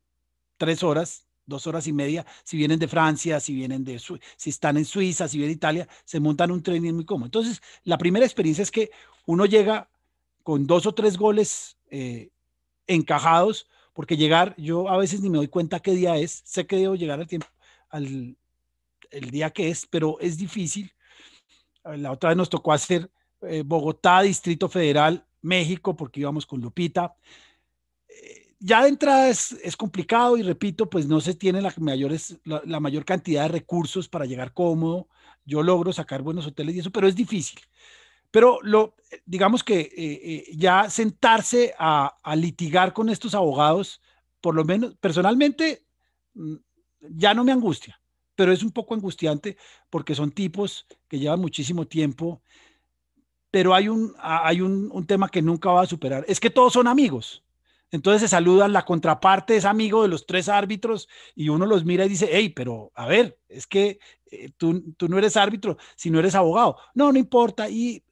tres horas, dos horas y media, si vienen de Francia, si vienen de si están en Suiza, si vienen de Italia, se montan un tren y es muy cómodo. Entonces, la primera experiencia es que uno llega con dos o tres goles eh, encajados, porque llegar, yo a veces ni me doy cuenta qué día es, sé que debo llegar al tiempo, al el día que es, pero es difícil. Eh, la otra vez nos tocó hacer eh, Bogotá, Distrito Federal, México, porque íbamos con Lupita. ya de entrada es, complicado y repito, pues no se tiene la, mayores, la, mayor cantidad de recursos para llegar cómodo. Yo logro sacar buenos hoteles y eso, pero es difícil. Pero lo, digamos que eh, eh, ya sentarse a, litigar con estos abogados, por lo menos personalmente, mm, ya no me angustia, pero es un poco angustiante porque son tipos que llevan muchísimo tiempo, pero hay un, hay un, tema que nunca va a superar, es que todos son amigos. Entonces se saludan, la contraparte es amigo de los tres árbitros y uno los mira y dice, hey, pero a ver, es que eh, tú, tú, no eres árbitro si no eres abogado. No, no importa. Y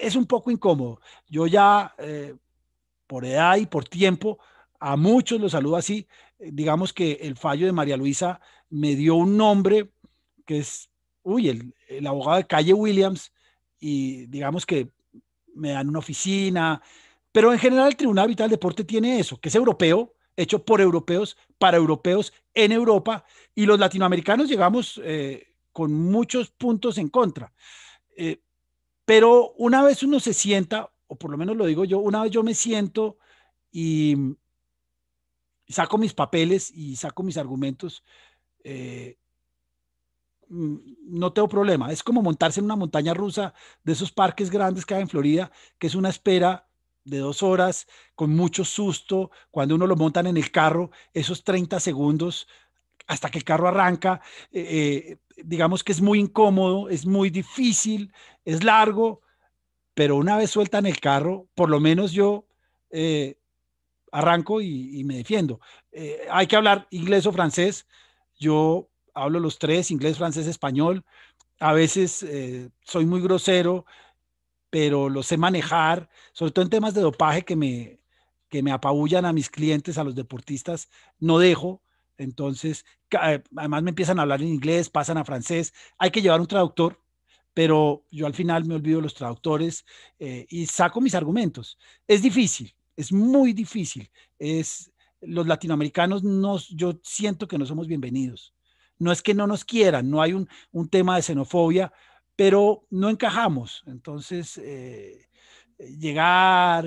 es un poco incómodo. Yo ya, eh, por edad y por tiempo, a muchos los saludo así. Eh, digamos que el fallo de María Luisa me dio un nombre que es, uy, el, abogado de calle Williams, y digamos que me dan una oficina, pero en general el Tribunal vital Deporte tiene eso, que es europeo, hecho por europeos, para europeos, en Europa, y los latinoamericanos llegamos eh, con muchos puntos en contra. Pero una vez uno se sienta, o por lo menos lo digo yo, una vez yo me siento y mm, saco mis papeles y saco mis argumentos, eh, mm, no tengo problema. Es como montarse en una montaña rusa de esos parques grandes que hay en Florida, que es una espera de dos horas con mucho susto. Cuando uno lo montan en el carro, esos 30 segundos hasta que el carro arranca, eh, eh, digamos que es muy incómodo, es muy difícil, es largo, pero una vez en el carro, por lo menos yo eh, arranco y, me defiendo. Eh, hay que hablar inglés o francés. Yo hablo los tres, inglés, francés, español. A veces eh, soy muy grosero, pero lo sé manejar, sobre todo en temas de dopaje que me, que me apabullan a mis clientes, a los deportistas. No dejo, entonces, eh, además me empiezan a hablar en inglés, pasan a francés, hay que llevar un traductor, pero yo al final me olvido los traductores eh, y saco mis argumentos. Es difícil, es muy difícil. Es, los latinoamericanos, nos, yo siento que no somos bienvenidos. No es que no nos quieran, no hay un, tema de xenofobia, pero no encajamos. Entonces, eh, llegar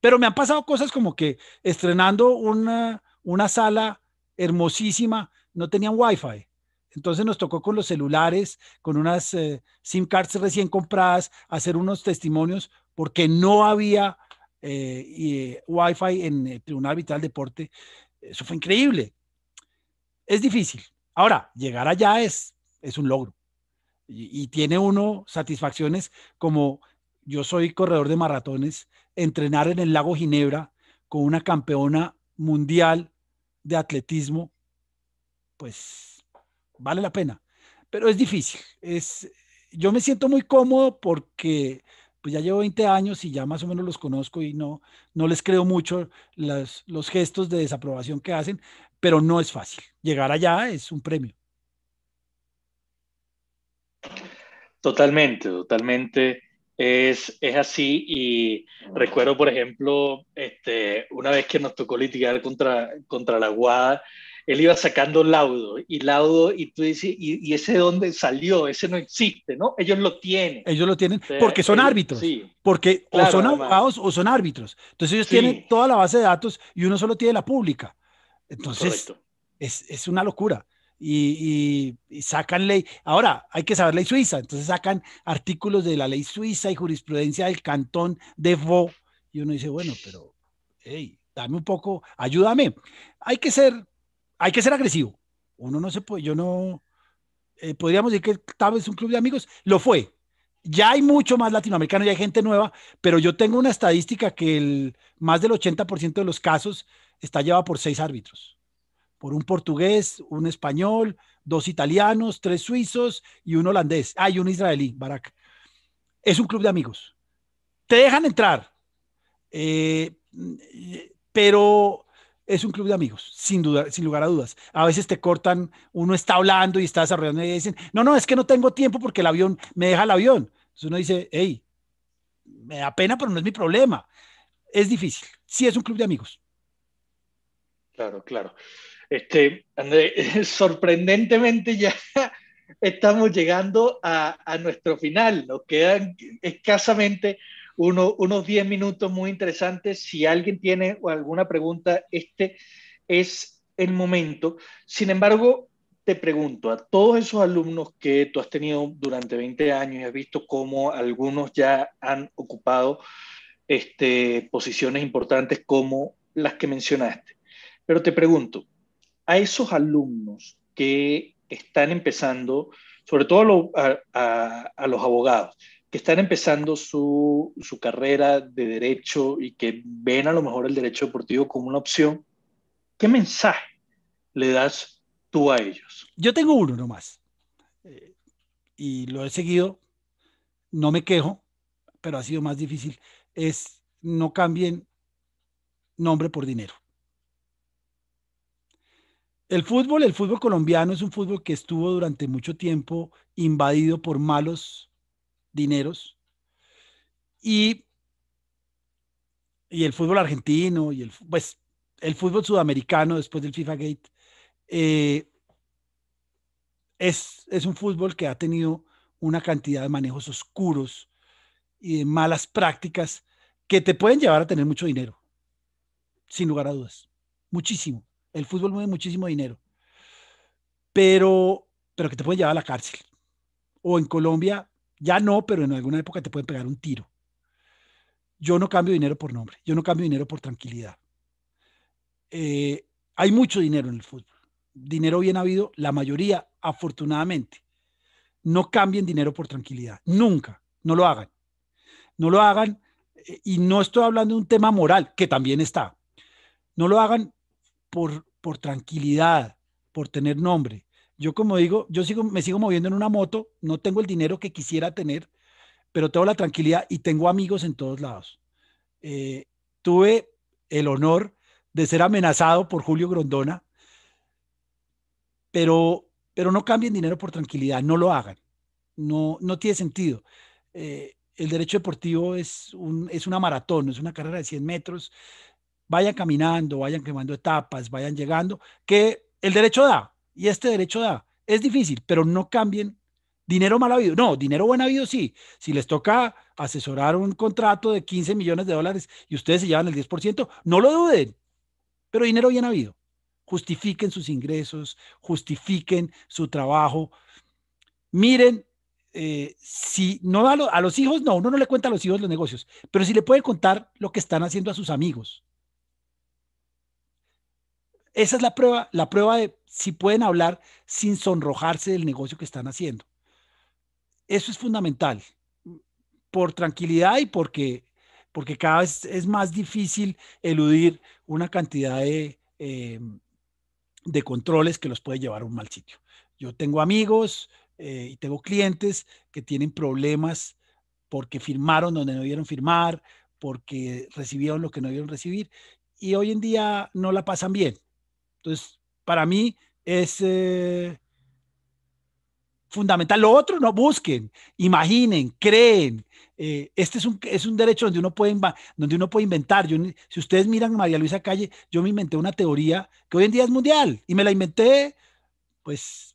Pero me han pasado cosas como que estrenando una, una sala hermosísima, no tenían wifi. Entonces nos tocó con los celulares, con unas eh, SIM cards recién compradas, hacer unos testimonios porque no había eh, eh, Wi-Fi en el Tribunal Vital Deporte. Eso fue increíble. Es difícil. Ahora, llegar allá es, es un logro. y tiene uno satisfacciones como yo soy corredor de maratones, entrenar en el lago Ginebra con una campeona mundial de atletismo, pues vale la pena, pero es difícil. Es, yo me siento muy cómodo porque pues ya llevo 20 años y ya más o menos los conozco y no, no les creo mucho los gestos de desaprobación que hacen, pero no es fácil. Llegar allá es un premio. Totalmente, totalmente es, así y recuerdo, por ejemplo, este, una vez que nos tocó litigar contra, contra la Guada, él iba sacando laudo y laudo y tú dices, ¿y, ese dónde salió? Ese no existe, ¿no? Ellos lo tienen. Ellos lo tienen este, porque son árbitros. Sí. Porque o son abogados o son árbitros. Entonces ellos tienen toda la base de datos y uno solo tiene la pública. Entonces, es, una locura y, sacan ley. Ahora, hay que saber ley suiza, entonces sacan artículos de la ley suiza y jurisprudencia del cantón de Vaud, y uno dice, bueno, pero, dame un poco, ayúdame. Hay que ser, hay que ser agresivo. Uno no se puede, yo no, eh, podríamos decir que tal vez un club de amigos, lo fue. Ya hay mucho más latinoamericano, ya hay gente nueva, pero yo tengo una estadística que el, más del 80% de los casos está llevado por seis árbitros por un portugués, un español, dos italianos, tres suizos y un holandés. Hay y un israelí, Barak. Es un club de amigos. Te dejan entrar, eh, pero es un club de amigos, sin duda, sin lugar a dudas. A veces te cortan, uno está hablando y está desarrollando y dicen, no, no, es que no tengo tiempo porque el avión me deja el avión. Entonces uno dice, hey, me da pena, pero no es mi problema. Es difícil. Sí, es un club de amigos. Claro, claro. Este, André, sorprendentemente ya estamos llegando a, nuestro final. Nos quedan escasamente unos 10 minutos muy interesantes. Si alguien tiene alguna pregunta, este es el momento. Sin embargo, te pregunto, a todos esos alumnos que tú has tenido durante 20 años y has visto cómo algunos ya han ocupado este, posiciones importantes como las que mencionaste, pero te pregunto, a esos alumnos que están empezando, sobre todo a, los abogados, que están empezando su, carrera de derecho y que ven a lo mejor el derecho deportivo como una opción, ¿qué mensaje le das tú a ellos? Yo tengo uno nomás. Eh, y lo he seguido, no me quejo, pero ha sido más difícil. Es no cambien nombre por dinero. El fútbol, el fútbol colombiano es un fútbol que estuvo durante mucho tiempo invadido por malos dineros y, y el fútbol argentino y el, pues, el fútbol sudamericano después del FIFA Gate eh, es, es un fútbol que ha tenido una cantidad de manejos oscuros y de malas prácticas que te pueden llevar a tener mucho dinero, sin lugar a dudas, muchísimo el fútbol mueve muchísimo dinero, pero, pero que te pueden llevar a la cárcel. O en Colombia, ya no, pero en alguna época te pueden pegar un tiro. Yo no cambio dinero por nombre, yo no cambio dinero por tranquilidad. Eh, hay mucho dinero en el fútbol, dinero bien habido, la mayoría, afortunadamente. No cambien dinero por tranquilidad, nunca, no lo hagan. No lo hagan, eh, y no estoy hablando de un tema moral, que también está. No lo hagan por, tranquilidad, por tener nombre. Yo como digo, yo sigo, me sigo moviendo en una moto, no tengo el dinero que quisiera tener, pero tengo la tranquilidad y tengo amigos en todos lados. Eh, tuve el honor de ser amenazado por Julio Grondona, pero, pero no cambien dinero por tranquilidad, no lo hagan, no, no tiene sentido. Eh, el derecho deportivo es, un, es una maratón, es una carrera de 100 metros, vayan caminando, vayan quemando etapas, vayan llegando, que el derecho da, y este derecho da. Es difícil, pero no cambien Dinero mal habido. No, dinero buen habido sí. Si les toca asesorar un contrato de 15 millones de dólares y ustedes se llevan el 10%, no lo duden. Pero dinero bien habido. Justifiquen sus ingresos, justifiquen su trabajo. Miren, eh, si no a, a los hijos, no, uno no le cuenta a los hijos los negocios, pero si le puede contar lo que están haciendo a sus amigos. Esa es la prueba, la prueba de si pueden hablar sin sonrojarse del negocio que están haciendo. Eso es fundamental, por tranquilidad y porque, porque cada vez es más difícil eludir una cantidad de, eh, de controles que los puede llevar a un mal sitio. Yo tengo amigos eh, y tengo clientes que tienen problemas porque firmaron donde no debieron firmar, porque recibieron lo que no debieron recibir, y hoy en día no la pasan bien. Entonces, para mí es eh, fundamental. Lo otro, no busquen, imaginen, creen. Eh, este es un, es un derecho donde uno puede, donde uno puede inventar. Yo, si ustedes miran a María Luisa Calle, yo me inventé una teoría que hoy en día es mundial y me la inventé, pues,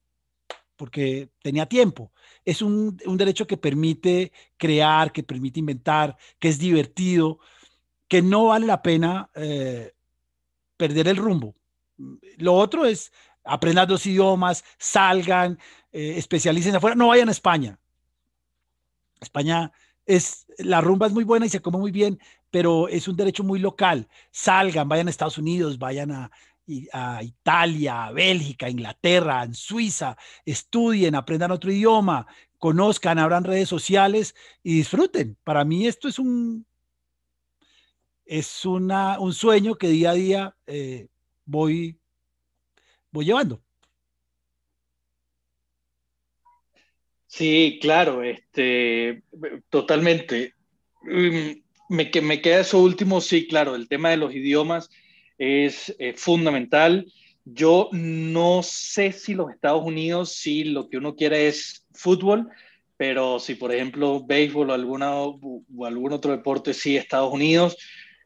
porque tenía tiempo. Es un, derecho que permite crear, que permite inventar, que es divertido, que no vale la pena eh, perder el rumbo. Lo otro es aprendan dos idiomas, salgan, eh, especialicen afuera, no vayan a España. España es, la rumba es muy buena y se come muy bien, pero es un derecho muy local. Salgan, vayan a Estados Unidos, vayan a, Italia, a Bélgica, a Inglaterra, a Suiza, estudien, aprendan otro idioma, conozcan, abran redes sociales y disfruten. Para mí esto es un, es una, un sueño que día a día eh, voy, voy llevando. Sí, claro, este, totalmente. Mm, me, me queda eso último, sí, claro, el tema de los idiomas es eh, fundamental. Yo no sé si los Estados Unidos, si lo que uno quiere es fútbol, pero si por ejemplo béisbol o, alguna, o algún otro deporte, sí, Estados Unidos.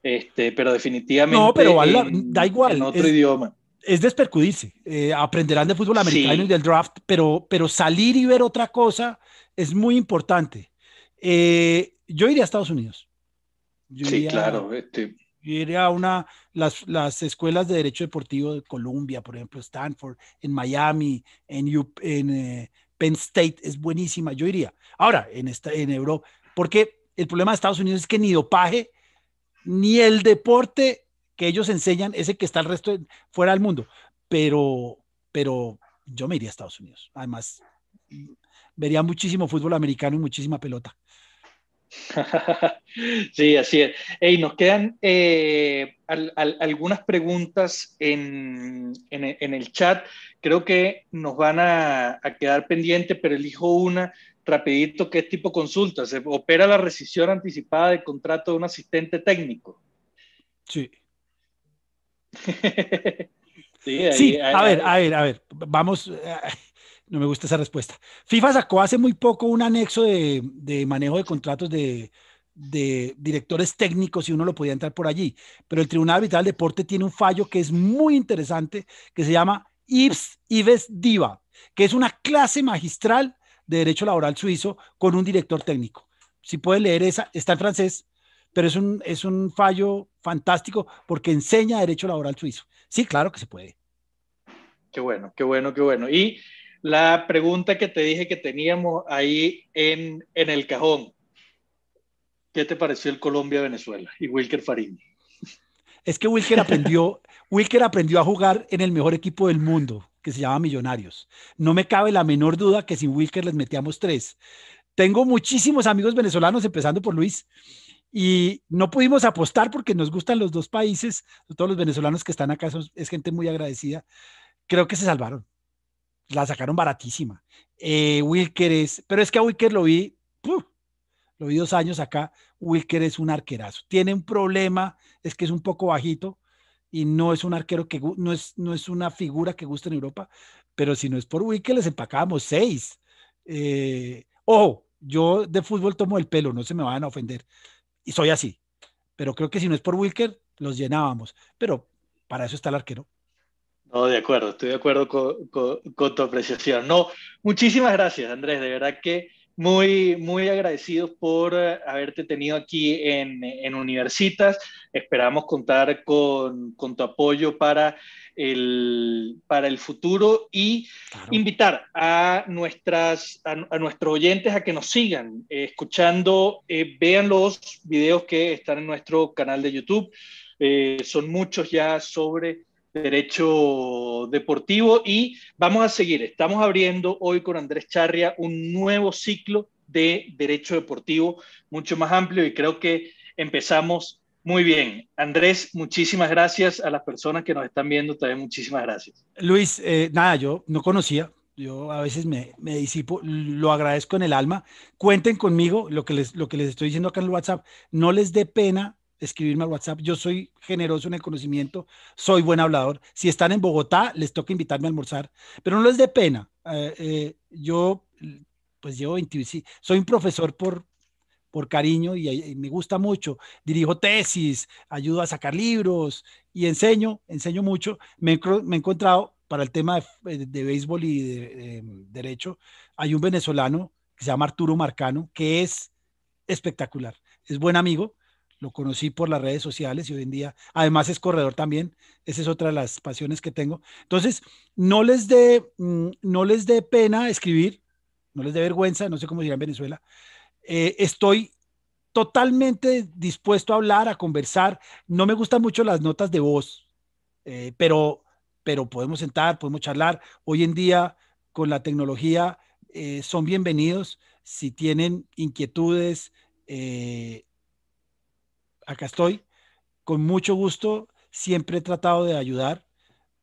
Este, pero definitivamente. No, pero en, da igual. otro es, idioma. Es despercudirse. Eh, aprenderán de fútbol americano y del draft, pero, pero salir y ver otra cosa es muy importante. Eh, yo iría a Estados Unidos. sí, claro. Este, yo iría a una, las, las, escuelas de Derecho Deportivo de Colombia, por ejemplo, Stanford, en Miami, en, en eh, Penn State, es buenísima. Yo iría. Ahora, en, en Europa, porque el problema de Estados Unidos es que ni dopaje ni el deporte que ellos enseñan ese que está el resto fuera del mundo. Pero, pero yo me iría a Estados Unidos. Además, vería muchísimo fútbol americano y muchísima pelota. Sí, así es. Hey, nos quedan eh, algunas preguntas en, el chat. Creo que nos van a, a quedar pendientes, pero elijo una rapidito qué tipo consulta. Se opera la rescisión anticipada de contrato de un asistente técnico. Sí. sí, a ver, a ver, a ver. Vamos. No me gusta esa respuesta. FIFA sacó hace muy poco un anexo de, manejo de contratos de, directores técnicos y uno lo podía entrar por allí. Pero el Tribunal Vital de Deporte tiene un fallo que es muy interesante, que se llama Ives Diva, que es una clase magistral de Derecho Laboral Suizo con un director técnico. Si puedes leer esa, está en francés, pero es un, es un fallo fantástico porque enseña Derecho Laboral Suizo. Sí, claro que se puede. Qué bueno, qué bueno, qué bueno. Y la pregunta que te dije que teníamos ahí en, en el cajón. ¿Qué te pareció el Colombia-Venezuela y Wilker Farini? Es que Wilker aprendió, Wilker aprendió a jugar en el mejor equipo del mundo que se llama Millonarios. No me cabe la menor duda que sin Wilker les metíamos tres. Tengo muchísimos amigos venezolanos, empezando por Luis, y no pudimos apostar porque nos gustan los dos países. Todos los venezolanos que están acá son, es gente muy agradecida. Creo que se salvaron. La sacaron baratísima. Eh, Wilker es, pero es que a Wilker lo vi, lo vi dos años acá. Wilker es un arquerazo. Tiene un problema, es que es un poco bajito, y no es un arquero que no es, no es una figura que gusta en Europa, pero si no es por Wilker, les empacábamos seis. Eh, ojo, yo de fútbol tomo el pelo, no se me van a ofender. Y soy así. Pero creo que si no es por Wilker, los llenábamos. Pero para eso está el arquero. No, de acuerdo, estoy de acuerdo con tu apreciación. No, muchísimas gracias, Andrés. De verdad que muy, muy agradecidos por eh, haberte tenido aquí en, Universitas. Esperamos contar con, tu apoyo para el, para el futuro y invitar a, nuestras, a, nuestros oyentes a que nos sigan eh, escuchando. Eh, vean los videos que están en nuestro canal de YouTube. son muchos ya sobre derecho deportivo y vamos a seguir. Estamos abriendo hoy con Andrés Charria un nuevo ciclo de derecho deportivo mucho más amplio y creo que empezamos muy bien. Andrés, muchísimas gracias a las personas que nos están viendo, también muchísimas gracias. Luis, eh, nada, yo no conocía, yo a veces me, disipo, lo agradezco en el alma. Cuenten conmigo, lo que, les, lo que les estoy diciendo acá en el WhatsApp, no les dé pena escribirme al WhatsApp. Yo soy generoso en el conocimiento, soy buen hablador. Si están en Bogotá, les toca invitarme a almorzar, pero no les dé pena. Eh, eh, yo, pues llevo sí soy un profesor por, por cariño y, me gusta mucho. Dirijo tesis, ayudo a sacar libros y enseño, enseño mucho. Me, me he encontrado para el tema de, eh, de béisbol y de em, derecho, hay un venezolano que se llama Arturo Marcano, que es espectacular, es buen amigo lo conocí por las redes sociales y hoy en día, además es corredor también, esa es otra de las pasiones que tengo. Entonces, no les dé, mm, no les dé pena escribir, no les dé vergüenza, no sé cómo dirán en Venezuela. Eh, estoy totalmente dispuesto a hablar, a conversar. No me gustan mucho las notas de voz, eh, pero, pero podemos sentar, podemos charlar. Hoy en día, con la tecnología, eh, son bienvenidos. Si tienen inquietudes, eh, acá estoy, con mucho gusto, siempre he tratado de ayudar,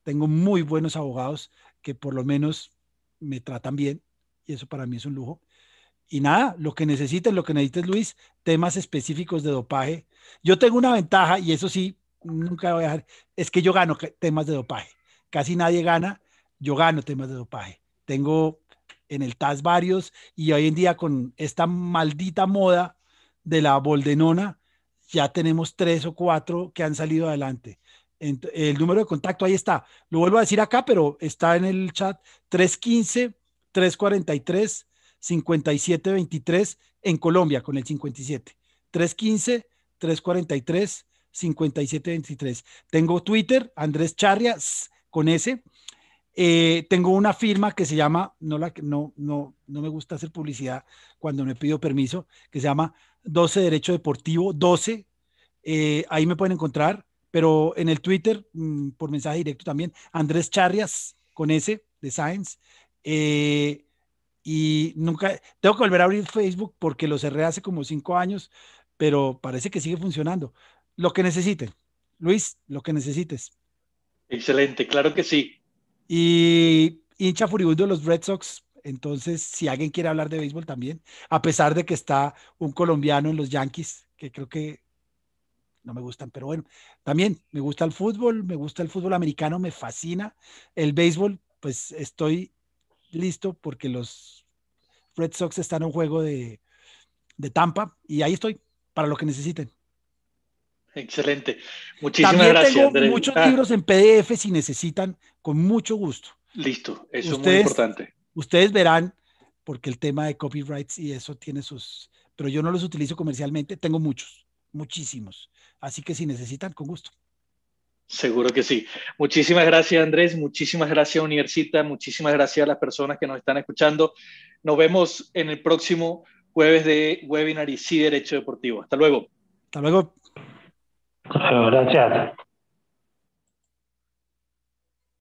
tengo muy buenos abogados que por lo menos me tratan bien y eso para mí es un lujo. Y nada, lo que necesites, lo que necesites Luis, temas específicos de dopaje. Yo tengo una ventaja y eso sí, nunca voy a dejar, es que yo gano temas de dopaje. Casi nadie gana, yo gano temas de dopaje. Tengo en el TAS varios y hoy en día con esta maldita moda de la boldenona, ya tenemos tres o cuatro que han salido adelante. El número de contacto ahí está. Lo vuelvo a decir acá, pero está en el chat 315-343-5723 en Colombia con el 57. 315-343-5723. Tengo Twitter, Andrés Charrias con ese eh, tengo una firma que se llama, no, la, no, no, no me gusta hacer publicidad cuando me pido permiso, que se llama 12 Derecho Deportivo, 12. Eh, ahí me pueden encontrar, pero en el Twitter, mm, por mensaje directo también, Andrés Charrias, con ese, de Science. Eh, y nunca, tengo que volver a abrir Facebook porque lo cerré hace como cinco años, pero parece que sigue funcionando. Lo que necesiten, Luis, lo que necesites. Excelente, claro que sí. Y hincha furibundo de los Red Sox, entonces, si alguien quiere hablar de béisbol también, a pesar de que está un colombiano en los Yankees, que creo que no me gustan, pero bueno, también me gusta el fútbol, me gusta el fútbol americano, me fascina el béisbol, pues estoy listo porque los Red Sox están en un juego de, Tampa y ahí estoy para lo que necesiten. Excelente. Muchísimas gracias. muchos ah. libros en PDF si necesitan, con mucho gusto. Listo, eso es muy importante. Ustedes verán, porque el tema de copyrights y eso tiene sus, pero yo no los utilizo comercialmente, tengo muchos, muchísimos. Así que si necesitan, con gusto. Seguro que sí. Muchísimas gracias, Andrés. Muchísimas gracias, Universita. Muchísimas gracias a las personas que nos están escuchando. Nos vemos en el próximo jueves de Webinar y Sí Derecho Deportivo. Hasta luego. Hasta luego. Gracias.